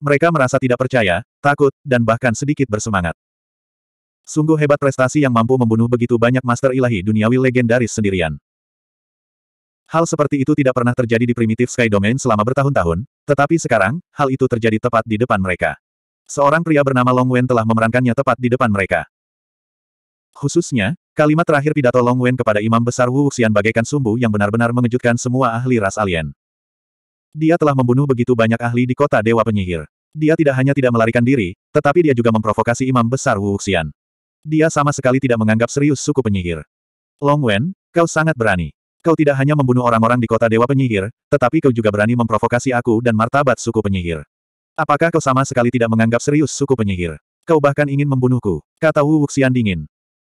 Mereka merasa tidak percaya, takut, dan bahkan sedikit bersemangat. Sungguh hebat prestasi yang mampu membunuh begitu banyak master ilahi duniawi legendaris sendirian. Hal seperti itu tidak pernah terjadi di primitif Sky Domain selama bertahun-tahun, tetapi sekarang, hal itu terjadi tepat di depan mereka. Seorang pria bernama Long Wen telah memerankannya tepat di depan mereka. Khususnya, kalimat terakhir pidato Long Wen kepada Imam Besar Wu Xian bagaikan sumbu yang benar-benar mengejutkan semua ahli ras alien. Dia telah membunuh begitu banyak ahli di kota Dewa Penyihir. Dia tidak hanya tidak melarikan diri, tetapi dia juga memprovokasi Imam Besar Wu Xian. Dia sama sekali tidak menganggap serius suku penyihir. Long Wen, kau sangat berani. Kau tidak hanya membunuh orang-orang di kota Dewa Penyihir, tetapi kau juga berani memprovokasi aku dan martabat suku penyihir. Apakah kau sama sekali tidak menganggap serius suku penyihir? Kau bahkan ingin membunuhku, kata Wu Wuxian dingin.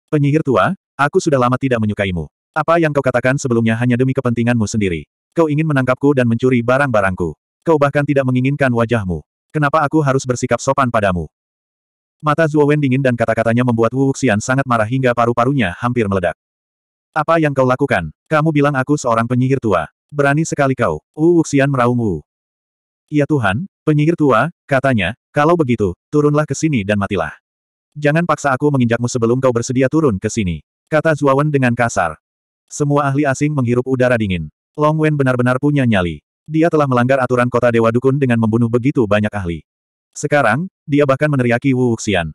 Penyihir tua, aku sudah lama tidak menyukaimu. Apa yang kau katakan sebelumnya hanya demi kepentinganmu sendiri. Kau ingin menangkapku dan mencuri barang-barangku. Kau bahkan tidak menginginkan wajahmu. Kenapa aku harus bersikap sopan padamu? Mata Wen dingin dan kata-katanya membuat Wu Wuxian sangat marah hingga paru-parunya hampir meledak. Apa yang kau lakukan? Kamu bilang aku seorang penyihir tua. Berani sekali kau. Wu Wuxian meraung Wu. Ya Tuhan, Penyihir tua, katanya, kalau begitu, turunlah ke sini dan matilah. Jangan paksa aku menginjakmu sebelum kau bersedia turun ke sini. Kata Zuawan dengan kasar. Semua ahli asing menghirup udara dingin. Long Wen benar-benar punya nyali. Dia telah melanggar aturan kota Dewa Dukun dengan membunuh begitu banyak ahli. Sekarang, dia bahkan meneriaki Wu Wuxian.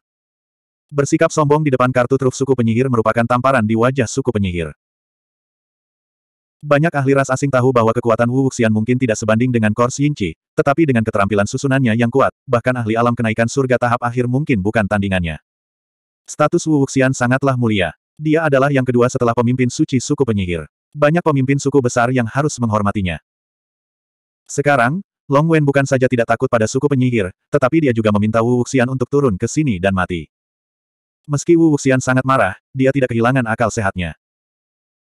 Bersikap sombong di depan kartu truf suku penyihir merupakan tamparan di wajah suku penyihir. Banyak ahli ras asing tahu bahwa kekuatan Wu Wuxian mungkin tidak sebanding dengan Kors Yinci, tetapi dengan keterampilan susunannya yang kuat, bahkan ahli alam kenaikan surga tahap akhir mungkin bukan tandingannya. Status Wu Wuxian sangatlah mulia. Dia adalah yang kedua setelah pemimpin suci suku penyihir. Banyak pemimpin suku besar yang harus menghormatinya. Sekarang, Long Wen bukan saja tidak takut pada suku penyihir, tetapi dia juga meminta Wu Wuxian untuk turun ke sini dan mati. Meski Wu Wuxian sangat marah, dia tidak kehilangan akal sehatnya.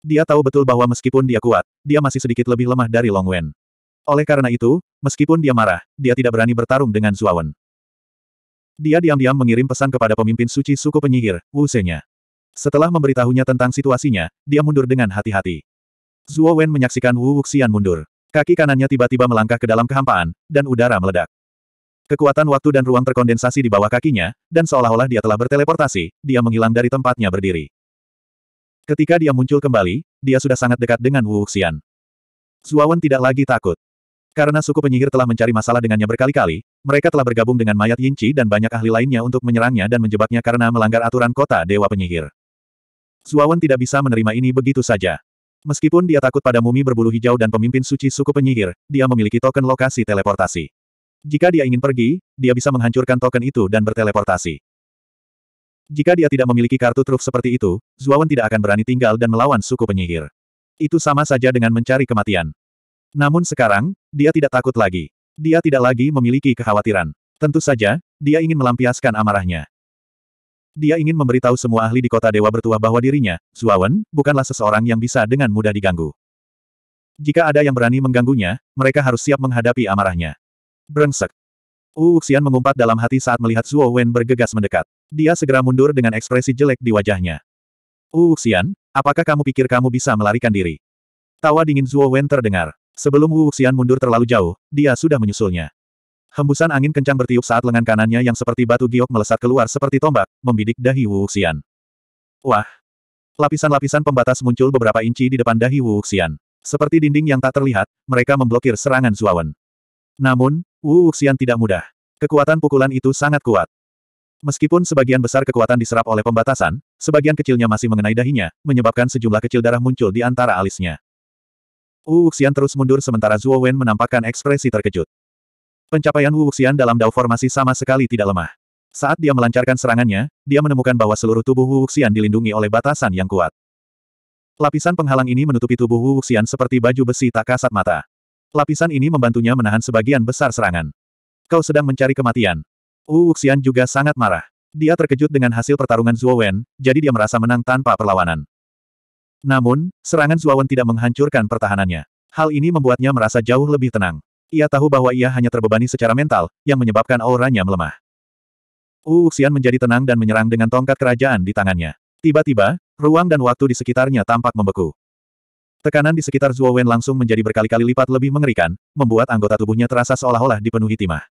Dia tahu betul bahwa meskipun dia kuat, dia masih sedikit lebih lemah dari Long Wen. Oleh karena itu, meskipun dia marah, dia tidak berani bertarung dengan Wen. Dia diam-diam mengirim pesan kepada pemimpin suci suku penyihir, Wu Senya. Setelah memberitahunya tentang situasinya, dia mundur dengan hati-hati. Zuo Wen menyaksikan Wu Wuxian mundur. Kaki kanannya tiba-tiba melangkah ke dalam kehampaan, dan udara meledak. Kekuatan waktu dan ruang terkondensasi di bawah kakinya, dan seolah-olah dia telah berteleportasi, dia menghilang dari tempatnya berdiri. Ketika dia muncul kembali, dia sudah sangat dekat dengan Wu Xian. Zuawan tidak lagi takut. Karena suku penyihir telah mencari masalah dengannya berkali-kali, mereka telah bergabung dengan mayat Yinci dan banyak ahli lainnya untuk menyerangnya dan menjebaknya karena melanggar aturan kota Dewa Penyihir. Zuawan tidak bisa menerima ini begitu saja. Meskipun dia takut pada mumi berbulu hijau dan pemimpin suci suku penyihir, dia memiliki token lokasi teleportasi. Jika dia ingin pergi, dia bisa menghancurkan token itu dan berteleportasi. Jika dia tidak memiliki kartu truf seperti itu, Zuawan tidak akan berani tinggal dan melawan suku penyihir. Itu sama saja dengan mencari kematian. Namun sekarang, dia tidak takut lagi. Dia tidak lagi memiliki kekhawatiran. Tentu saja, dia ingin melampiaskan amarahnya. Dia ingin memberitahu semua ahli di kota dewa bertuah bahwa dirinya, Zuawan, bukanlah seseorang yang bisa dengan mudah diganggu. Jika ada yang berani mengganggunya, mereka harus siap menghadapi amarahnya. Brengsek. Wu Wuxian mengumpat dalam hati saat melihat Zuo Wen bergegas mendekat. Dia segera mundur dengan ekspresi jelek di wajahnya. Wu Wuxian, apakah kamu pikir kamu bisa melarikan diri? Tawa dingin Zuo Wen terdengar. Sebelum Wu Wuxian mundur terlalu jauh, dia sudah menyusulnya. Hembusan angin kencang bertiup saat lengan kanannya yang seperti batu giok melesat keluar seperti tombak, membidik dahi Wu Wuxian. Wah! Lapisan-lapisan pembatas muncul beberapa inci di depan dahi Wu Wuxian. Seperti dinding yang tak terlihat, mereka memblokir serangan Wen. Namun, Wu Wuxian tidak mudah. Kekuatan pukulan itu sangat kuat. Meskipun sebagian besar kekuatan diserap oleh pembatasan, sebagian kecilnya masih mengenai dahinya, menyebabkan sejumlah kecil darah muncul di antara alisnya. Wu Wuxian terus mundur sementara Zhuo Wen menampakkan ekspresi terkejut. Pencapaian Wu Wuxian dalam dao formasi sama sekali tidak lemah. Saat dia melancarkan serangannya, dia menemukan bahwa seluruh tubuh Wu Wuxian dilindungi oleh batasan yang kuat. Lapisan penghalang ini menutupi tubuh Wu Wuxian seperti baju besi tak kasat mata. Lapisan ini membantunya menahan sebagian besar serangan. Kau sedang mencari kematian. Wu Wuxian juga sangat marah. Dia terkejut dengan hasil pertarungan Zhuo Wen, jadi dia merasa menang tanpa perlawanan. Namun, serangan Zhuo Wen tidak menghancurkan pertahanannya. Hal ini membuatnya merasa jauh lebih tenang. Ia tahu bahwa ia hanya terbebani secara mental, yang menyebabkan auranya melemah. Wu Wuxian menjadi tenang dan menyerang dengan tongkat kerajaan di tangannya. Tiba-tiba, ruang dan waktu di sekitarnya tampak membeku. Tekanan di sekitar Zuo Wen langsung menjadi berkali-kali lipat lebih mengerikan, membuat anggota tubuhnya terasa seolah-olah dipenuhi timah.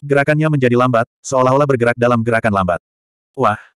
Gerakannya menjadi lambat, seolah-olah bergerak dalam gerakan lambat. Wah,